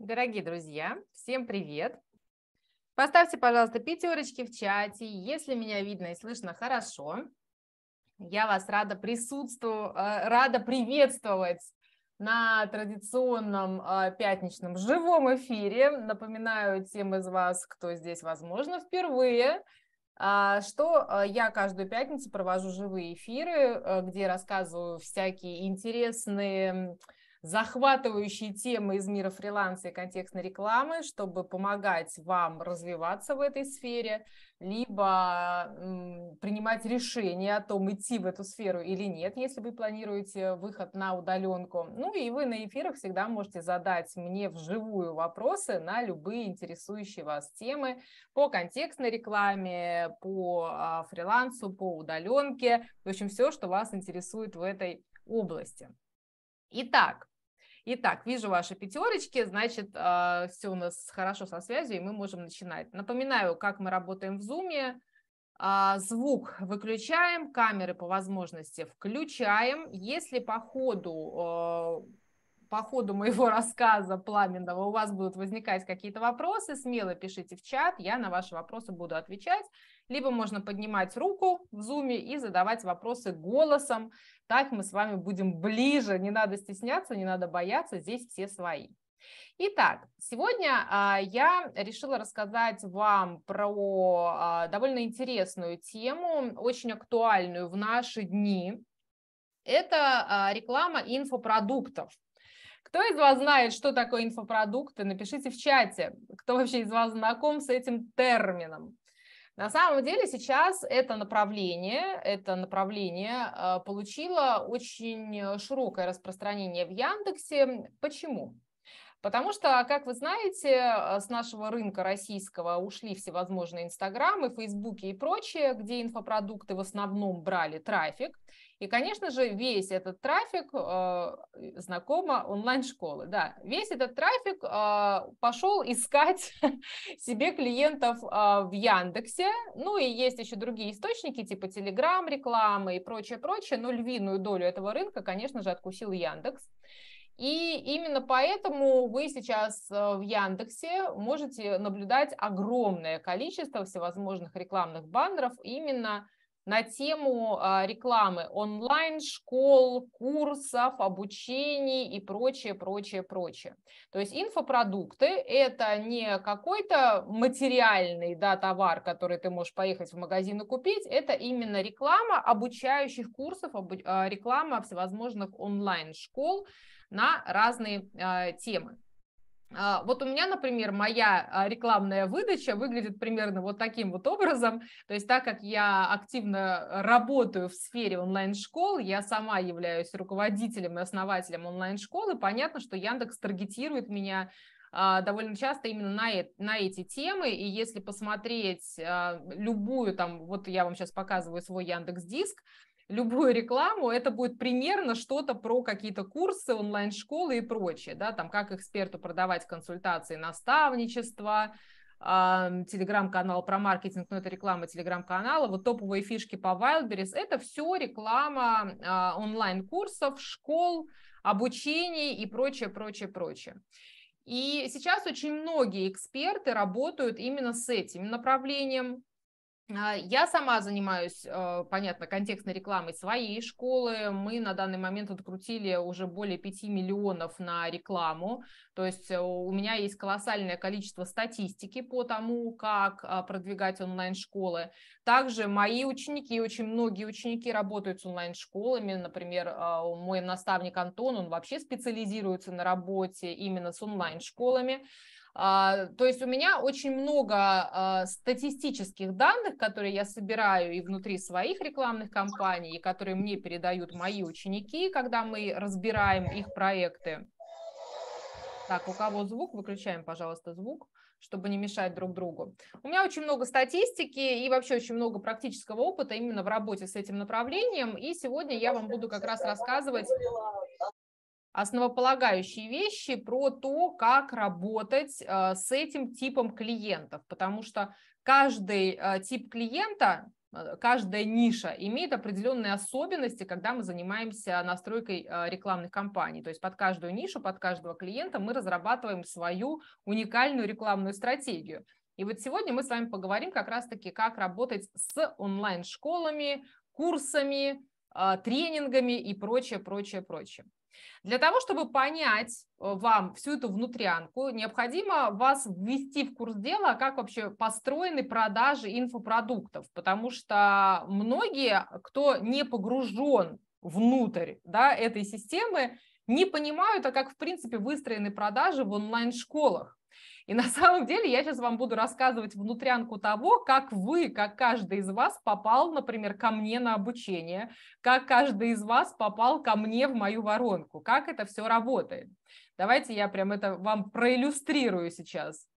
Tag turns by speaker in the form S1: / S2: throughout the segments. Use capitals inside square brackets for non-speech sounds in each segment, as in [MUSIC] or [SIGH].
S1: Дорогие друзья, всем привет! Поставьте, пожалуйста, пятерочки в чате, если меня видно и слышно хорошо.
S2: Я вас рада присутствую, э, рада приветствовать на традиционном э, пятничном живом эфире. Напоминаю тем из вас, кто здесь, возможно, впервые, а, что э, я каждую пятницу провожу живые эфиры, где рассказываю всякие интересные захватывающие темы из мира фриланса и контекстной рекламы, чтобы помогать вам развиваться в этой сфере, либо м, принимать решение о том, идти в эту сферу или нет, если вы планируете выход на удаленку. Ну и вы на эфирах всегда можете задать мне вживую вопросы на любые интересующие вас темы по контекстной рекламе, по а, фрилансу, по удаленке, в общем, все, что вас интересует в этой области. Итак, Итак, вижу ваши пятерочки, значит, а, все у нас хорошо со связью, и мы можем начинать. Напоминаю, как мы работаем в Zoom. А, звук выключаем, камеры по возможности включаем. Если по ходу а, по ходу моего [LAUGHS] рассказа пламенного у вас будут возникать какие-то вопросы, смело пишите в чат, я на ваши вопросы буду отвечать. Либо можно поднимать руку в зуме и задавать вопросы голосом. Так мы с вами будем ближе, не надо стесняться, не надо бояться, здесь все свои. Итак, сегодня а, я решила рассказать вам про а, довольно интересную тему, очень актуальную в наши дни. Это а, реклама инфопродуктов. Кто из вас знает, что такое инфопродукты? Напишите в чате, кто вообще из вас знаком с этим термином. На самом деле сейчас это направление, это направление а, получило очень э, широкое распространение в Яндексе. Почему? Потому что, как вы знаете, а, с нашего рынка российского ушли всевозможные Инстаграмы, Фейсбуки и прочее, где инфопродукты в основном брали трафик. И, конечно же, весь этот трафик, а, знакома онлайн-школы, да, весь этот трафик а, пошел искать [LAUGHS] себе клиентов а, в Яндексе, ну и есть еще другие источники, типа Телеграм, рекламы и прочее-прочее, но львиную долю этого рынка, конечно же, откусил Яндекс. И именно поэтому вы сейчас в Яндексе можете наблюдать огромное количество всевозможных рекламных баннеров именно на тему а, рекламы онлайн, школ, курсов, обучений и прочее, прочее, прочее. То есть инфопродукты – это не какой-то материальный да, товар, который ты можешь поехать в магазин и купить, это именно реклама обучающих курсов, а, реклама всевозможных онлайн-школ на разные а, темы. А, вот у меня, например, моя а, рекламная выдача выглядит примерно вот таким вот образом. То есть так как я активно работаю в сфере онлайн-школ, я сама являюсь руководителем и основателем онлайн-школы, понятно, что Яндекс таргетирует меня а, довольно часто именно на, на эти темы. И если посмотреть любую там, вот я вам сейчас показываю свой Яндекс Диск, любую рекламу, это будет примерно что-то про какие-то курсы, онлайн-школы и прочее, да, там как эксперту продавать консультации, наставничество, телеграм-канал про маркетинг, но ну, это реклама телеграм-канала, вот топовые фишки по Wildberries, это все реклама а, онлайн-курсов, школ, обучений и прочее, прочее, прочее. И сейчас очень многие эксперты работают именно с этим направлением, а, я сама занимаюсь, э, понятно, контекстной рекламой своей школы. Мы на данный момент открутили уже более 5 миллионов на рекламу. То есть э, у меня есть колоссальное количество статистики по тому, как а, продвигать онлайн-школы. Также мои ученики, очень многие ученики работают с онлайн-школами. Например, а, мой наставник Антон, он вообще специализируется на работе именно с онлайн-школами. А, то есть у меня очень много а, статистических данных, которые я собираю и внутри своих рекламных кампаний, и которые мне передают мои ученики, когда мы разбираем их проекты. Так, у кого звук? Выключаем, пожалуйста, звук чтобы не мешать друг другу. У меня очень много статистики и вообще очень много практического опыта именно в работе с этим направлением. И сегодня я вам буду как раз рассказывать основополагающие вещи про то, как работать э, с этим типом клиентов, потому что каждый э, тип клиента, э, каждая ниша имеет определенные особенности, когда мы занимаемся настройкой рекламных кампаний. То есть под каждую нишу, под каждого клиента мы разрабатываем свою уникальную рекламную стратегию. И вот сегодня мы с вами поговорим как раз-таки, как работать с онлайн-школами, курсами, тренингами и прочее, прочее, прочее. Для того, чтобы понять э, вам всю эту внутрянку, необходимо вас ввести в курс дела, как вообще построены продажи инфопродуктов, потому что многие, кто не погружен внутрь да, этой системы, не понимают, а как в принципе выстроены продажи в онлайн-школах. И на самом деле я сейчас вам буду рассказывать внутрянку того, как вы, как каждый из вас попал, например, ко мне на обучение, как каждый из вас попал ко мне в мою воронку, как это все работает. Давайте я прям это вам проиллюстрирую сейчас.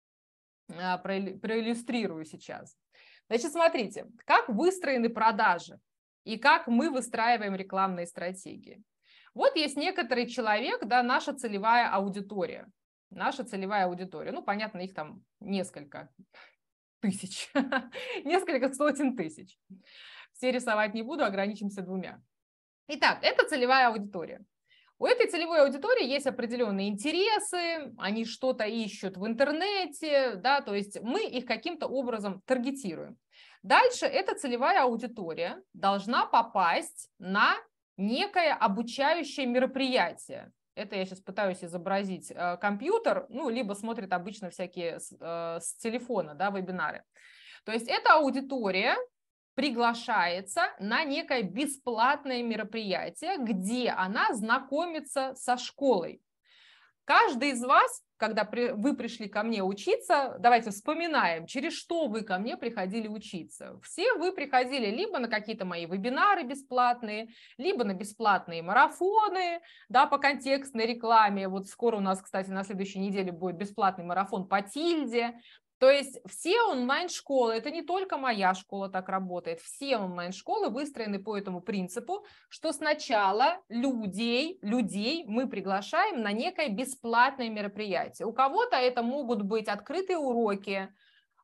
S2: А, проиллюстрирую сейчас. Значит, смотрите, как выстроены продажи и как мы выстраиваем рекламные стратегии. Вот есть некоторый человек, да, наша целевая аудитория наша целевая аудитория. Ну, понятно, их там несколько тысяч, [LAUGHS] несколько сотен тысяч. Все рисовать не буду, ограничимся двумя. Итак, это целевая аудитория. У этой целевой аудитории есть определенные интересы, они что-то ищут в интернете, да, то есть мы их каким-то образом таргетируем. Дальше эта целевая аудитория должна попасть на некое обучающее мероприятие, это я сейчас пытаюсь изобразить, э, компьютер, ну, либо смотрит обычно всякие с, э, с телефона, да, вебинары. То есть эта аудитория приглашается на некое бесплатное мероприятие, где она знакомится со школой. Каждый из вас, когда вы пришли ко мне учиться, давайте вспоминаем, через что вы ко мне приходили учиться. Все вы приходили либо на какие-то мои вебинары бесплатные, либо на бесплатные марафоны, да, по контекстной рекламе. Вот скоро у нас, кстати, на следующей неделе будет бесплатный марафон по Тильде. То есть все онлайн-школы, это не только моя школа так работает, все онлайн-школы выстроены по этому принципу, что сначала людей, людей мы приглашаем на некое бесплатное мероприятие. У кого-то это могут быть открытые уроки,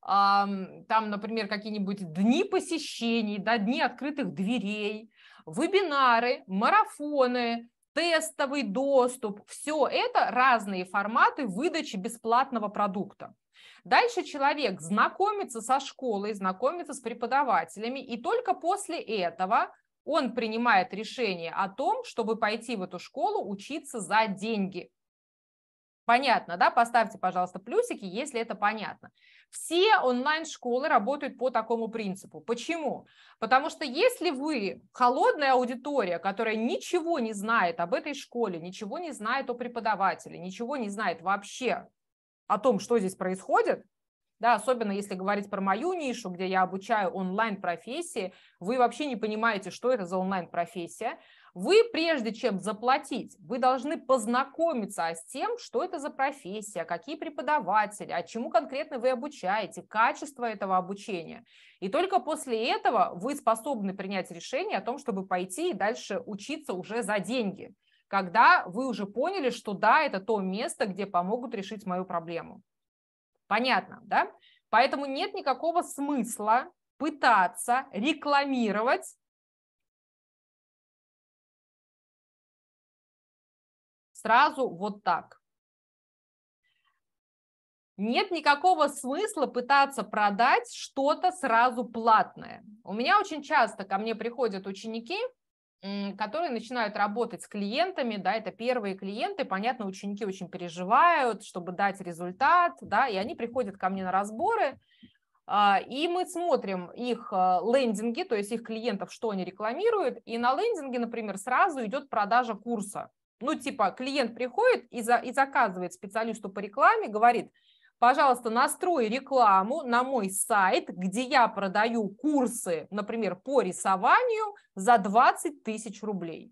S2: там, например, какие-нибудь дни посещений, да, дни открытых дверей, вебинары, марафоны, тестовый доступ. Все это разные форматы выдачи бесплатного продукта. Дальше человек знакомится со школой, знакомится с преподавателями, и только после этого он принимает решение о том, чтобы пойти в эту школу учиться за деньги. Понятно, да? Поставьте, пожалуйста, плюсики, если это понятно. Все онлайн-школы работают по такому принципу. Почему? Потому что если вы холодная аудитория, которая ничего не знает об этой школе, ничего не знает о преподавателе, ничего не знает вообще о том, что здесь происходит, да, особенно если говорить про мою нишу, где я обучаю онлайн-профессии, вы вообще не понимаете, что это за онлайн-профессия. Вы, прежде чем заплатить, вы должны познакомиться с тем, что это за профессия, какие преподаватели, а чему конкретно вы обучаете, качество этого обучения. И только после этого вы способны принять решение о том, чтобы пойти и дальше учиться уже за деньги когда вы уже поняли, что да, это то место, где помогут решить мою проблему. Понятно, да?
S1: Поэтому нет никакого смысла пытаться рекламировать сразу вот так. Нет никакого смысла
S2: пытаться продать что-то сразу платное. У меня очень часто ко мне приходят ученики, которые начинают работать с клиентами, да, это первые клиенты, понятно, ученики очень переживают, чтобы дать результат, да, и они приходят ко мне на разборы, а, и мы смотрим их э, лендинги, то есть их клиентов, что они рекламируют, и на лендинге, например, сразу идет продажа курса. Ну, типа, клиент приходит и, за, и заказывает специалисту по рекламе, говорит – пожалуйста, настрой рекламу на мой сайт, где я продаю курсы, например, по рисованию за 20 тысяч рублей.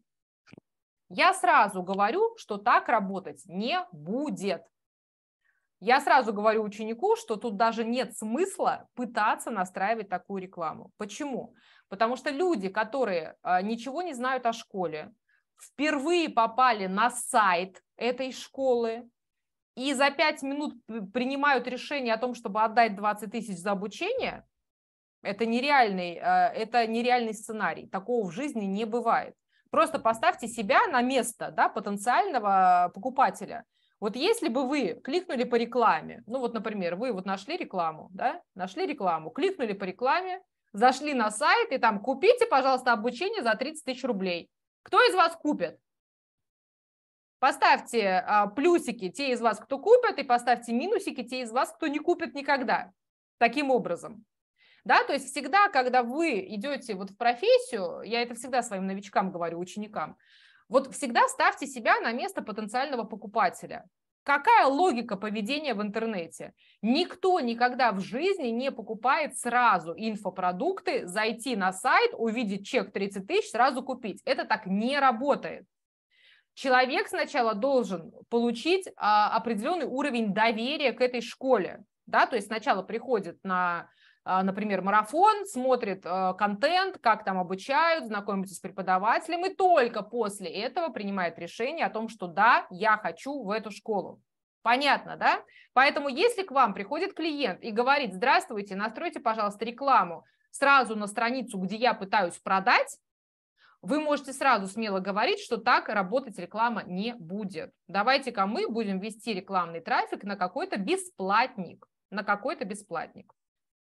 S2: Я сразу говорю, что так работать не будет. Я сразу говорю ученику, что тут даже нет смысла пытаться настраивать такую рекламу. Почему? Потому что люди, которые а, ничего не знают о школе, впервые попали на сайт этой школы, и за 5 минут принимают решение о том, чтобы отдать 20 тысяч за обучение, это нереальный, э, это нереальный сценарий. Такого в жизни не бывает. Просто поставьте себя на место да, потенциального покупателя. Вот если бы вы кликнули по рекламе, ну вот, например, вы вот нашли рекламу, да, нашли рекламу, кликнули по рекламе, зашли на сайт и там купите, пожалуйста, обучение за 30 тысяч рублей. Кто из вас купит? Поставьте а, плюсики те из вас, кто купит, и поставьте минусики те из вас, кто не купит никогда. Таким образом. Да, то есть всегда, когда вы идете вот в профессию, я это всегда своим новичкам говорю, ученикам, вот всегда ставьте себя на место потенциального покупателя. Какая логика поведения в интернете? Никто никогда в жизни не покупает сразу инфопродукты, зайти на сайт, увидеть чек 30 тысяч, сразу купить. Это так не работает человек сначала должен получить а, определенный уровень доверия к этой школе, да, то есть сначала приходит на а, например, марафон, смотрит а, контент, как там обучают, знакомится с преподавателем, и только после этого принимает решение о том, что да, я хочу в эту школу. Понятно, да? Поэтому если к вам приходит клиент и говорит, здравствуйте, настройте, пожалуйста, рекламу сразу на страницу, где я пытаюсь продать, вы можете сразу смело говорить, что так работать реклама не будет. Давайте-ка мы будем вести рекламный трафик на какой-то бесплатник, на какой-то бесплатник.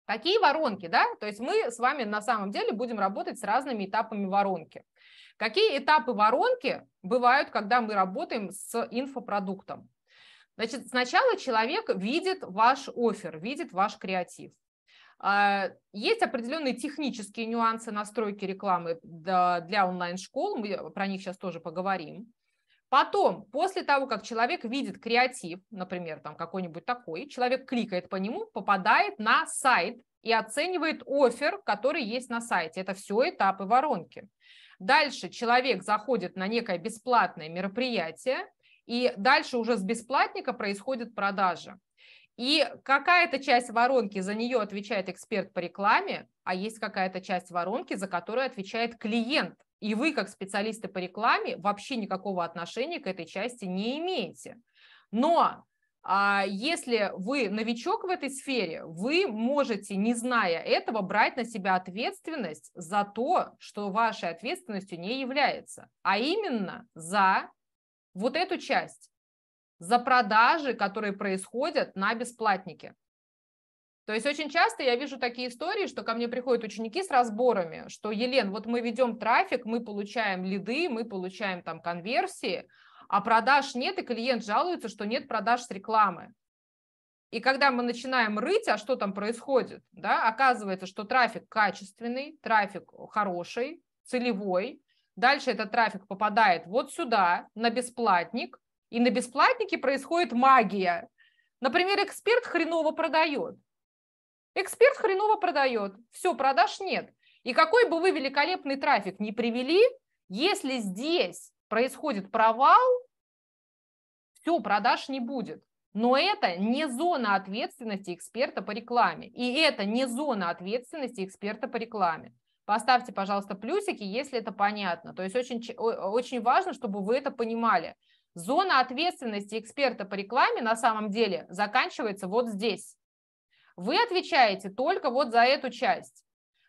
S2: Какие воронки, да? То есть мы с вами на самом деле будем работать с разными этапами воронки. Какие этапы воронки бывают, когда мы работаем с инфопродуктом? Значит, сначала человек видит ваш офер, видит ваш креатив. А, есть определенные технические нюансы настройки рекламы для онлайн-школ, мы про них сейчас тоже поговорим. Потом, после того, как человек видит креатив, например, там какой-нибудь такой, человек кликает по нему, попадает на сайт и оценивает офер, который есть на сайте. Это все этапы воронки. Дальше человек заходит на некое бесплатное мероприятие, и дальше уже с бесплатника происходит продажа. И какая-то часть воронки, за нее отвечает эксперт по рекламе, а есть какая-то часть воронки, за которую отвечает клиент. И вы, как специалисты по рекламе, вообще никакого отношения к этой части не имеете. Но а если вы новичок в этой сфере, вы можете, не зная этого, брать на себя ответственность за то, что вашей ответственностью не является, а именно за вот эту часть за продажи, которые происходят на бесплатнике. То есть очень часто я вижу такие истории, что ко мне приходят ученики с разборами, что, Елен, вот мы ведем трафик, мы получаем лиды, мы получаем там конверсии, а продаж нет, и клиент жалуется, что нет продаж с рекламы. И когда мы начинаем рыть, а что там происходит, да, оказывается, что трафик качественный, трафик хороший, целевой. Дальше этот трафик попадает вот сюда, на бесплатник, и на бесплатнике происходит магия. Например, эксперт хреново продает. Эксперт хреново продает. Все, продаж нет. И какой бы вы великолепный трафик не привели, если здесь происходит провал, все, продаж не будет. Но это не зона ответственности эксперта по рекламе. И это не зона ответственности эксперта по рекламе. Поставьте, пожалуйста, плюсики, если это понятно. То есть очень, очень важно, чтобы вы это понимали. Зона ответственности эксперта по рекламе на самом деле заканчивается вот здесь. Вы отвечаете только вот за эту часть.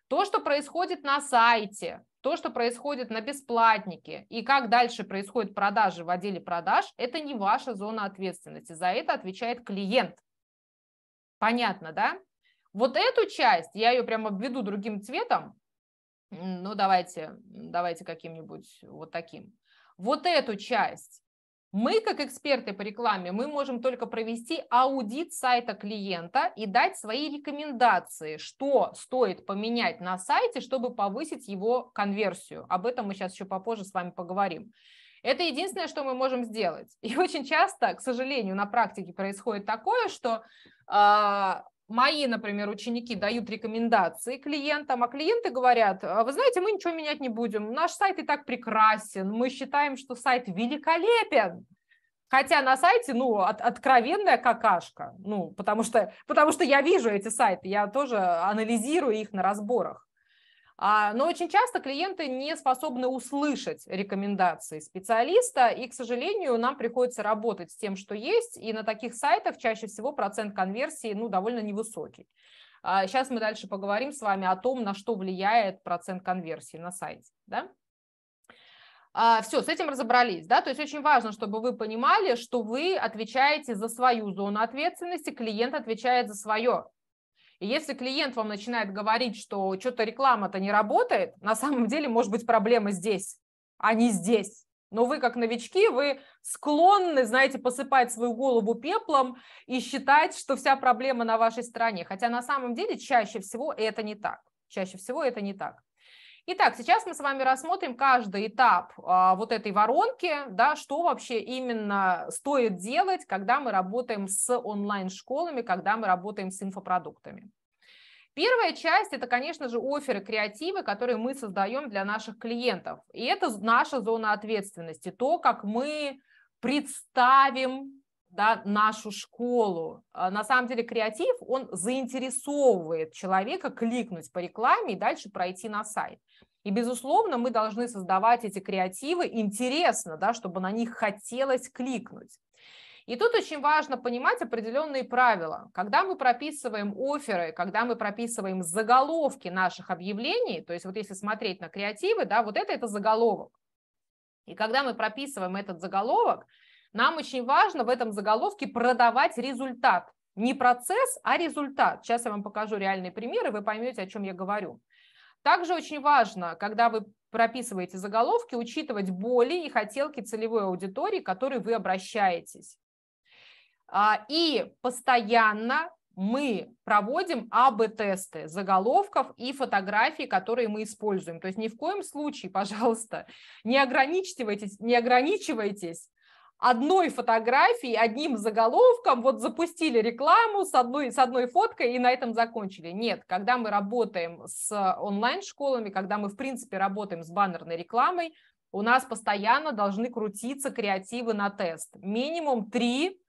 S2: То, что происходит на сайте, то, что происходит на бесплатнике и как дальше происходят продажи в отделе продаж, это не ваша зона ответственности. За это отвечает клиент. Понятно, да? Вот эту часть, я ее прямо обведу другим цветом, ну давайте, давайте каким-нибудь вот таким. Вот эту часть мы, как эксперты по рекламе, мы можем только провести аудит сайта клиента и дать свои рекомендации, что стоит поменять на сайте, чтобы повысить его конверсию. Об этом мы сейчас еще попозже с вами поговорим. Это единственное, что мы можем сделать. И очень часто, к сожалению, на практике происходит такое, что а, мои, например, ученики дают рекомендации клиентам, а клиенты говорят, «А вы знаете, мы ничего менять не будем, наш сайт и так прекрасен, мы считаем, что сайт великолепен, Хотя на сайте, ну, от, откровенная какашка, ну, потому что, потому что я вижу эти сайты, я тоже анализирую их на разборах. А, но очень часто клиенты не способны услышать рекомендации специалиста, и, к сожалению, нам приходится работать с тем, что есть, и на таких сайтах чаще всего процент конверсии ну, довольно невысокий. Сейчас а, мы дальше поговорим с вами о том, на что влияет процент конверсии на сайте. Да? А, Все, с этим разобрались, да, то есть очень важно, чтобы вы понимали, что вы отвечаете за свою зону ответственности, клиент отвечает за свое и если клиент вам начинает говорить, что что-то реклама-то не работает, на самом деле может быть проблема здесь, а не здесь. Но вы, как новички, вы склонны, знаете, посыпать свою голову пеплом и считать, что вся проблема на вашей стороне. Хотя на самом деле чаще всего это не так. Чаще всего это не так. Итак, сейчас мы с вами рассмотрим каждый этап а, вот этой воронки, да, что вообще именно стоит делать, когда мы работаем с онлайн-школами, когда мы работаем с инфопродуктами. Первая часть – это, конечно же, оферы креативы, которые мы создаем для наших клиентов. И это наша зона ответственности, то, как мы представим да, нашу школу. А, на самом деле креатив, он заинтересовывает человека кликнуть по рекламе и дальше пройти на сайт. И, безусловно, мы должны создавать эти креативы интересно, да, чтобы на них хотелось кликнуть. И тут очень важно понимать определенные правила. Когда мы прописываем оферы, когда мы прописываем заголовки наших объявлений, то есть вот если смотреть на креативы, да, вот это это заголовок. И когда мы прописываем этот заголовок, нам очень важно в этом заголовке продавать результат. Не процесс, а результат. Сейчас я вам покажу реальные примеры, вы поймете, о чем я говорю. Также очень важно, когда вы прописываете заголовки, учитывать боли и хотелки целевой аудитории, к которой вы обращаетесь. А, и постоянно мы проводим АБ-тесты заголовков и фотографий, которые мы используем. То есть ни в коем случае, пожалуйста, не ограничивайтесь, не ограничивайтесь одной фотографией, одним заголовком, вот запустили рекламу с одной, с одной фоткой и на этом закончили. Нет, когда мы работаем с онлайн-школами, когда мы, в принципе, работаем с баннерной рекламой, у нас постоянно должны крутиться креативы на тест. Минимум три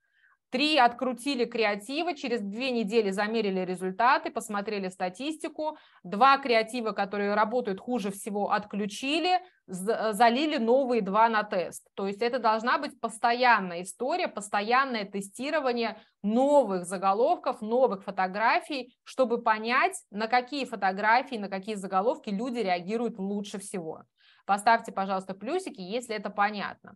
S2: Три открутили креативы, через две недели замерили результаты, посмотрели статистику. Два креатива, которые работают хуже всего, отключили, залили новые два на тест. То есть это должна быть постоянная история, постоянное тестирование новых заголовков, новых фотографий, чтобы понять, на какие фотографии, на какие заголовки люди реагируют лучше всего. Поставьте, пожалуйста, плюсики, если это понятно.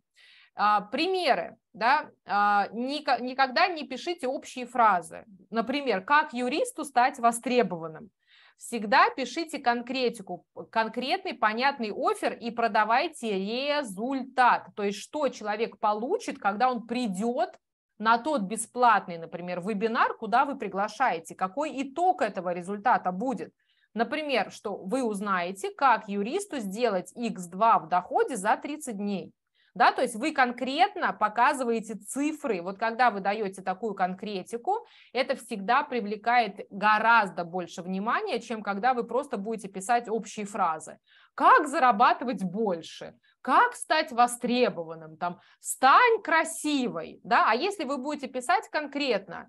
S2: А, примеры. Да? А, никогда не пишите общие фразы. Например, как юристу стать востребованным. Всегда пишите конкретику, конкретный, понятный офер и продавайте результат. То есть, что человек получит, когда он придет на тот бесплатный, например, вебинар, куда вы приглашаете, какой итог этого результата будет. Например, что вы узнаете, как юристу сделать X2 в доходе за 30 дней да, то есть вы конкретно показываете цифры, вот когда вы даете такую конкретику, это всегда привлекает гораздо больше внимания, чем когда вы просто будете писать общие фразы. Как зарабатывать больше? Как стать востребованным? Там, стань красивой, да, а если вы будете писать конкретно,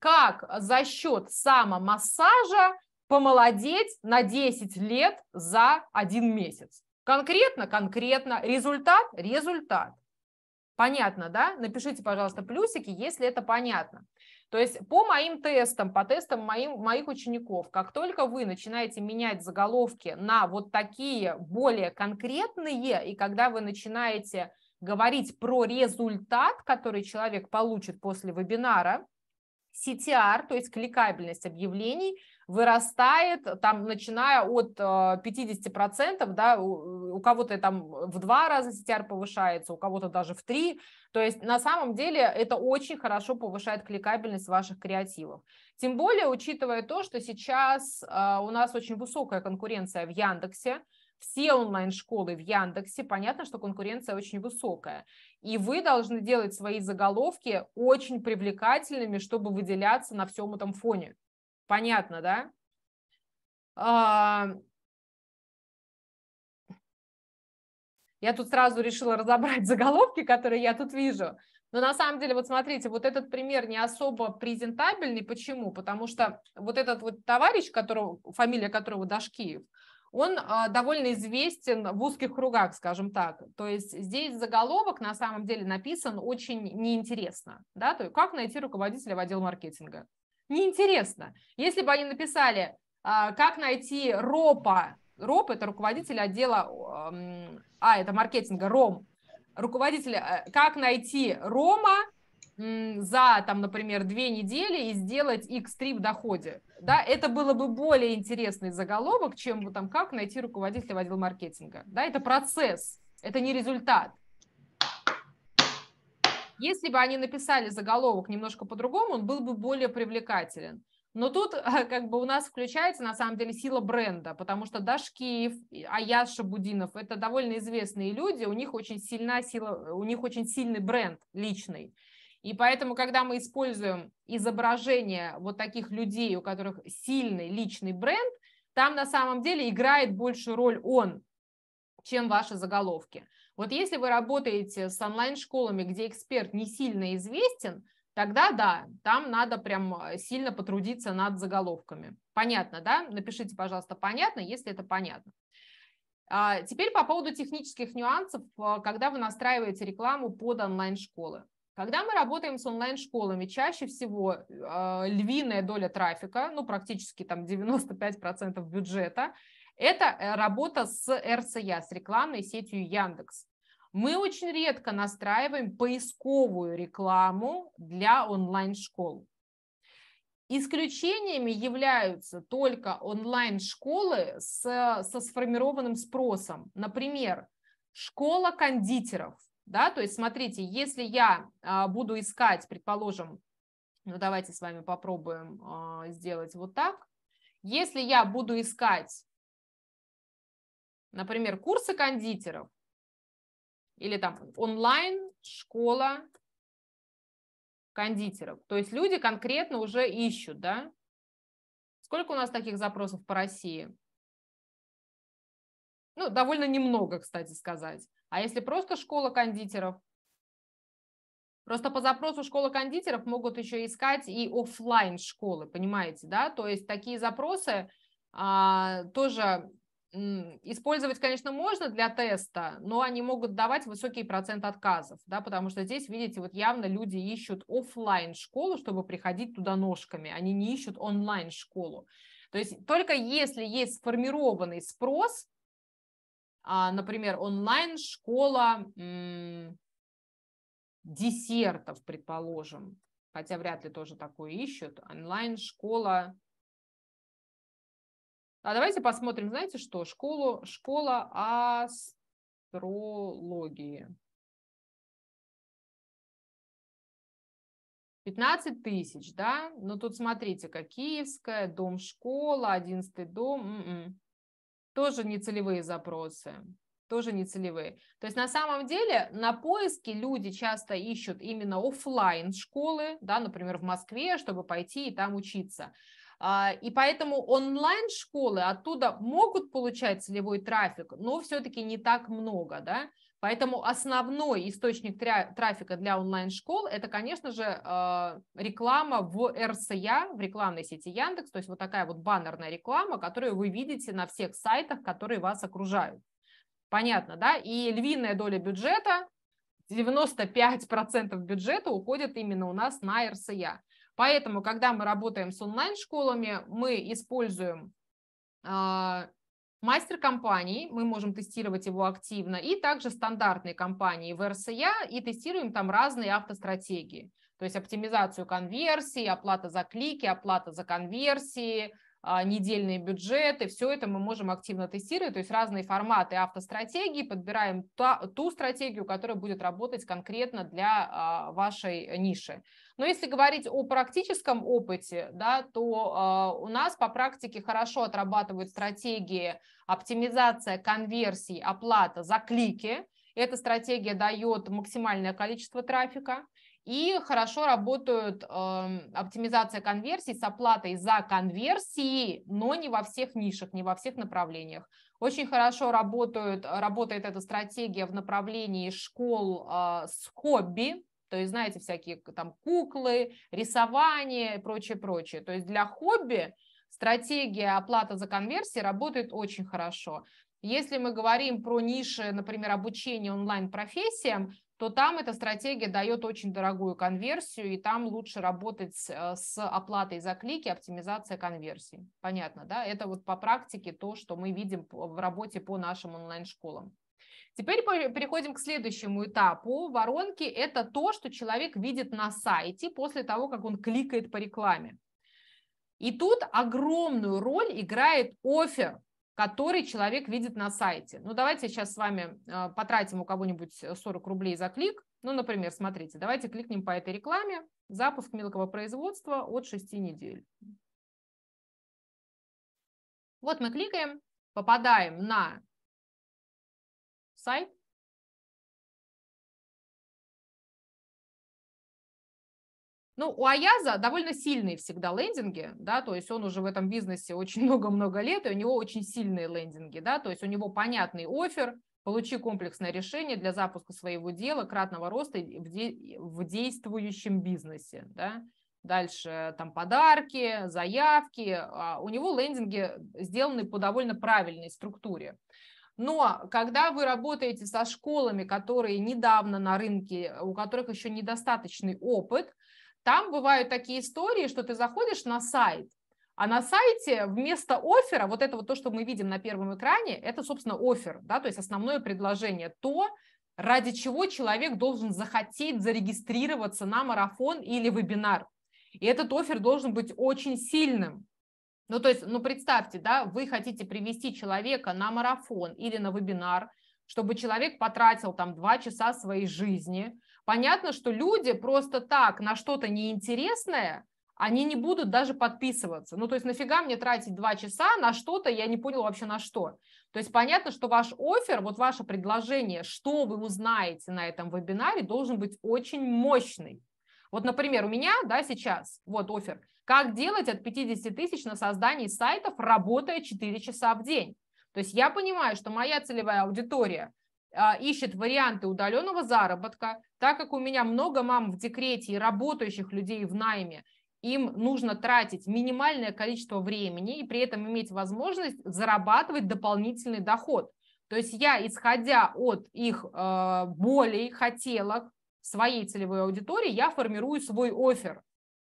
S2: как за счет самомассажа помолодеть на 10 лет за один месяц. Конкретно, конкретно. Результат, результат. Понятно, да? Напишите, пожалуйста, плюсики, если это понятно. То есть по моим тестам, по тестам моим, моих учеников, как только вы начинаете менять заголовки на вот такие более конкретные, и когда вы начинаете говорить про результат, который человек получит после вебинара, CTR, то есть кликабельность объявлений, вырастает, там, начиная от 50%, э, да, у, кого-то там в два раза CTR повышается, у кого-то даже в три. То есть на самом деле это очень хорошо повышает кликабельность ваших креативов. Тем более, учитывая то, что сейчас э, у нас очень высокая конкуренция в Яндексе, все онлайн-школы в Яндексе, понятно, что конкуренция очень высокая. И вы должны делать свои заголовки
S1: очень привлекательными, чтобы выделяться на всем этом фоне. Понятно, да? А, я тут сразу решила разобрать [LAUGHS] заголовки, которые я тут вижу. Но на самом деле,
S2: вот смотрите, вот этот пример не особо презентабельный. Почему? Потому что вот этот вот товарищ, которого, фамилия которого Дашкиев, он а, довольно известен в узких кругах, скажем так. То есть здесь заголовок на самом деле написан очень неинтересно. Да? То есть как найти руководителя в отдел маркетинга? неинтересно. Если бы они написали, а, как найти РОПа, РОП – это руководитель отдела, а, это маркетинга, РОМ, руководитель, э, как найти РОМа за, там, например, две недели и сделать X3 в доходе. Да, это было бы более интересный заголовок, чем там, как найти руководителя в отдел маркетинга. Да, это процесс, это не результат. Если бы они написали заголовок немножко по-другому, он был бы более привлекателен. Но тут [LAUGHS] а, как бы у нас включается на самом деле сила бренда, потому что Дашкиев, Аяш Шабудинов – это довольно известные люди, у них очень сильна сила, у них очень сильный бренд личный. И поэтому, когда мы используем изображение вот таких людей, у которых сильный личный бренд, там на самом деле играет большую роль он, чем ваши заголовки. Вот если вы работаете с онлайн-школами, где эксперт не сильно известен, тогда да, там надо прям а, сильно потрудиться над заголовками. Понятно, да? Напишите, пожалуйста, понятно, если это понятно. А, теперь по поводу технических нюансов, а, когда вы настраиваете рекламу под онлайн-школы. Когда мы работаем с онлайн-школами, чаще всего львиная доля трафика, ну практически там 95% бюджета, это э, работа с РСЯ, с рекламной сетью Яндекс. Мы очень редко настраиваем поисковую рекламу для онлайн-школ. Исключениями являются только онлайн-школы со сформированным спросом. Например, школа кондитеров. Да? То есть, смотрите, если я а, буду искать, предположим, ну давайте с вами попробуем а, сделать вот так.
S1: Если я буду искать Например, курсы кондитеров или там онлайн школа кондитеров. То есть люди конкретно уже ищут, да? Сколько у нас таких запросов по России? Ну, довольно немного, кстати сказать. А если просто школа кондитеров? Просто по запросу
S2: школы кондитеров могут еще искать и офлайн школы, понимаете, да? То есть такие запросы а, тоже Использовать, конечно, можно для теста, но они могут давать высокий процент отказов, да, потому что здесь, видите, вот явно люди ищут офлайн школу, чтобы приходить туда ножками, они не ищут онлайн школу. То есть только если есть сформированный спрос, а, например, онлайн школа десертов, предположим, хотя вряд ли тоже такое ищут, онлайн школа
S1: а давайте посмотрим, знаете что, школу, школа астрологии. 15 тысяч, да? Но ну, тут смотрите как Киевская, дом
S2: школа, 11 дом, м-м. тоже нецелевые запросы, тоже нецелевые. То есть на самом деле на поиске люди часто ищут именно офлайн школы, да, например, в Москве, чтобы пойти и там учиться. А, и поэтому онлайн-школы оттуда могут получать целевой трафик, но все-таки не так много, да. Поэтому основной источник трафика для онлайн-школ это, конечно же, а, реклама в РСЯ, в рекламной сети Яндекс, то есть вот такая вот баннерная реклама, которую вы видите на всех сайтах, которые вас окружают. Понятно, да? И львиная доля бюджета, 95% бюджета уходит именно у нас на РСЯ. Поэтому, когда мы работаем с онлайн-школами, мы используем а, мастер компаний, мы можем тестировать его активно, и также стандартные компании в РСЯ, и тестируем там разные автостратегии, то есть оптимизацию конверсии, оплата за клики, оплата за конверсии, а, недельные бюджеты, все это мы можем активно тестировать, то есть разные форматы автостратегии, подбираем ту стратегию, которая будет работать конкретно для а, вашей ниши. Но если говорить о практическом опыте, да, то э, у нас по практике хорошо отрабатывают стратегии оптимизация конверсий, оплата за клики. Эта стратегия дает максимальное количество трафика. И хорошо работают э, оптимизация конверсий с оплатой за конверсии, но не во всех нишах, не во всех направлениях. Очень хорошо работают, работает эта стратегия в направлении школ э, с хобби, то есть, знаете, всякие там куклы, рисование и прочее, прочее. То есть для хобби стратегия оплата за конверсии работает очень хорошо. Если мы говорим про ниши, например, обучение онлайн-профессиям, то там эта стратегия дает очень дорогую конверсию, и там лучше работать с э, оплатой за клики, оптимизация конверсий. Понятно, да? Это вот по практике то, что мы видим в работе по нашим онлайн-школам. Теперь переходим к следующему этапу воронки. Это то, что человек видит на сайте после того, как он кликает по рекламе. И тут огромную роль играет офер, который человек видит на сайте. Ну, давайте сейчас с вами а, потратим у кого-нибудь 40 э, рублей за клик. Ну, например, смотрите, давайте кликнем по этой
S1: рекламе. Запуск мелкого производства от 6 недель. Вот мы кликаем, попадаем на сайт, ну, у Аяза довольно сильные всегда лендинги, да, то есть он уже в этом бизнесе
S2: очень [LAUGHS] много-много лет, и у него очень сильные лендинги, да, то есть у него понятный офер, получи комплексное решение для запуска своего дела, кратного роста в, де- в действующем бизнесе, да. Дальше э, там подарки, заявки. А, у него лендинги сделаны по довольно правильной структуре. Но когда вы работаете со школами, которые недавно на рынке, у которых еще недостаточный опыт, там бывают такие истории, что ты заходишь на сайт, а на сайте вместо оффера, вот это вот то, что мы видим на первом экране, это, собственно, офер, да, то есть основное предложение, то, ради чего человек должен захотеть зарегистрироваться на марафон или вебинар. И этот офер должен быть очень сильным. Ну, то есть, ну, представьте, да, вы хотите привести человека на марафон или на вебинар, чтобы человек потратил там два часа своей жизни. Понятно, что люди просто так на что-то неинтересное, они не будут даже подписываться. Ну, то есть, нафига мне тратить два часа на что-то, я не понял вообще на что. То есть, понятно, что ваш офер, вот ваше предложение, что вы узнаете на этом вебинаре, должен быть очень мощный. Вот, например, у меня, да, сейчас, вот офер – как делать от 50 тысяч на создании сайтов, работая 4 часа в день? То есть я понимаю, что моя целевая аудитория а, ищет варианты удаленного заработка, так как у меня много мам в декрете и работающих людей в найме, им нужно тратить минимальное количество времени и при этом иметь возможность зарабатывать дополнительный доход. То есть я, исходя от их э, болей, хотелок своей целевой аудитории, я формирую свой офер.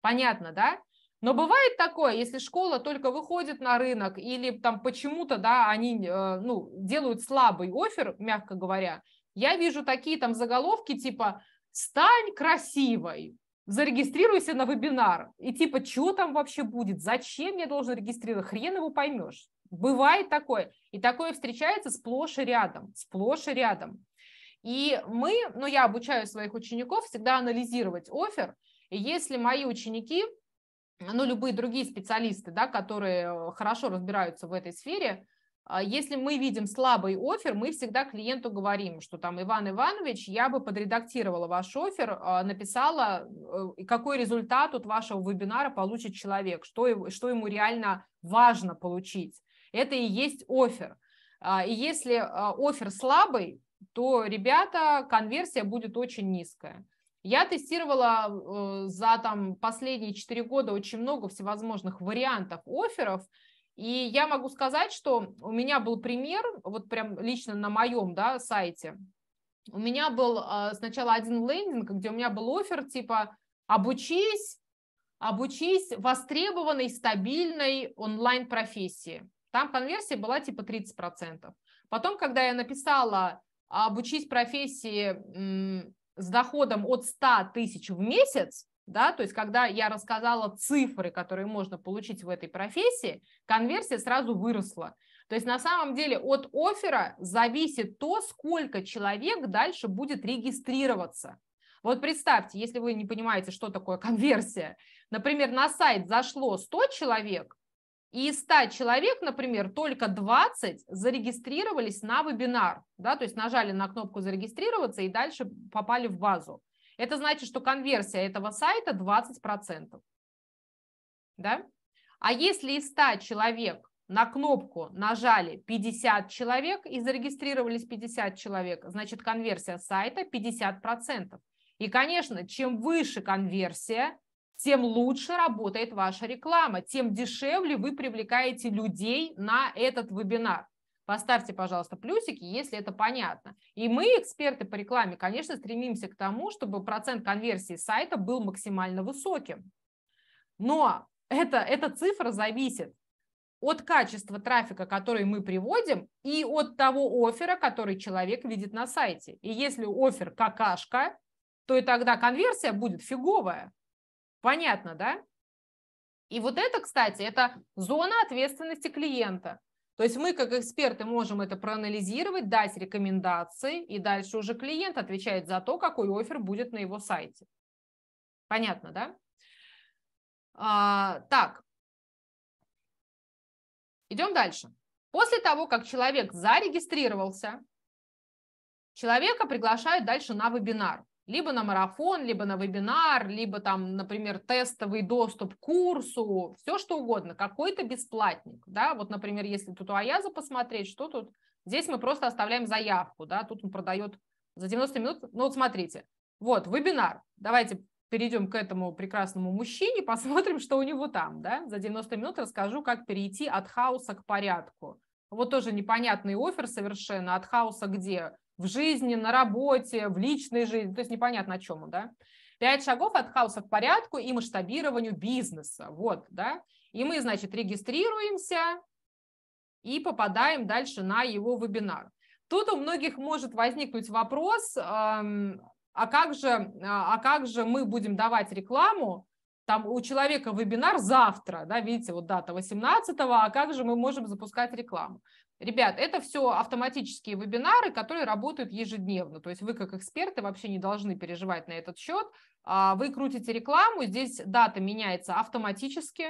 S2: Понятно, да? Но бывает такое, если школа только выходит на рынок или там почему-то, да, они э, ну, делают слабый офер, мягко говоря, я вижу такие там заголовки типа «Стань красивой», «Зарегистрируйся на вебинар». И типа, что там вообще будет? Зачем я должен регистрироваться? Хрен его поймешь. Бывает такое. И такое встречается сплошь и рядом, сплошь и рядом. И мы, ну я обучаю своих учеников всегда анализировать офер, и если мои ученики ну, любые другие специалисты, да, которые э, хорошо разбираются в этой сфере, а если мы видим слабый офер, мы всегда клиенту говорим, что там Иван Иванович, я бы подредактировала ваш офер, а, написала, э, какой результат от вашего вебинара получит человек, что, что ему реально важно получить. Это и есть офер. А, и если офер слабый, то, ребята, конверсия будет очень низкая. Я тестировала э, за там, последние 4 года очень много всевозможных вариантов офферов, и я могу сказать, что у меня был пример, вот прям лично на моем да, сайте. У меня был э, сначала один лендинг, где у меня был офер типа «Обучись, обучись востребованной стабильной онлайн-профессии». Там конверсия была типа 30%. Потом, когда я написала «Обучись профессии с доходом от 100 тысяч в месяц, да, то есть когда я рассказала цифры, которые можно получить в этой профессии, конверсия сразу выросла. То есть на самом деле от оффера зависит то, сколько человек дальше будет регистрироваться. Вот представьте, если вы не понимаете, что такое конверсия, например, на сайт зашло 100 человек, и из 100 человек, например, только 20 зарегистрировались на вебинар, да, то есть нажали на кнопку «Зарегистрироваться» и дальше попали в базу. Это значит, что конверсия этого сайта 20%. Да? А если из 100 человек на кнопку нажали 50 человек и зарегистрировались 50 человек, значит конверсия сайта 50%. И, конечно, чем выше конверсия, тем лучше работает ваша реклама, тем дешевле вы привлекаете людей на этот вебинар. Поставьте, пожалуйста, плюсики, если это понятно. И мы, эксперты по рекламе, конечно, стремимся к тому, чтобы процент конверсии сайта был максимально высоким. Но это, эта цифра зависит от качества трафика, который мы приводим, и от того оффера, который человек видит на сайте. И если офер какашка, то и тогда конверсия будет фиговая. Понятно, да? И вот это, кстати, это зона ответственности клиента. То есть мы как эксперты можем это проанализировать, дать рекомендации,
S1: и дальше уже клиент отвечает за то, какой офер будет на его сайте. Понятно, да? А, так, идем дальше. После того, как человек зарегистрировался,
S2: человека приглашают дальше на вебинар либо на марафон, либо на вебинар, либо там, например, тестовый доступ к курсу, все что угодно, какой-то бесплатник, да, вот, например, если тут у Аяза посмотреть, что тут, здесь мы просто оставляем заявку, да, тут он продает за 90 минут, ну вот смотрите, вот, вебинар, давайте перейдем к этому прекрасному мужчине, [LAUGHS] посмотрим, что у него там, да, за 90 минут расскажу, как перейти от хаоса к порядку, вот тоже непонятный офер совершенно, от хаоса где, в жизни, на работе, в личной жизни, то есть непонятно о чем он, да. Пять шагов от хаоса к порядку и масштабированию бизнеса, вот, да. И мы, значит, регистрируемся и попадаем дальше на его вебинар. Тут у многих может возникнуть вопрос, эм, а как же, а, а как же мы будем давать рекламу, там у человека вебинар завтра, да, видите, вот дата 18, а как же мы можем запускать рекламу? Ребят, это все автоматические вебинары, которые работают ежедневно. То есть вы как эксперты вообще не должны переживать на этот счет. А, вы крутите рекламу, здесь дата меняется автоматически,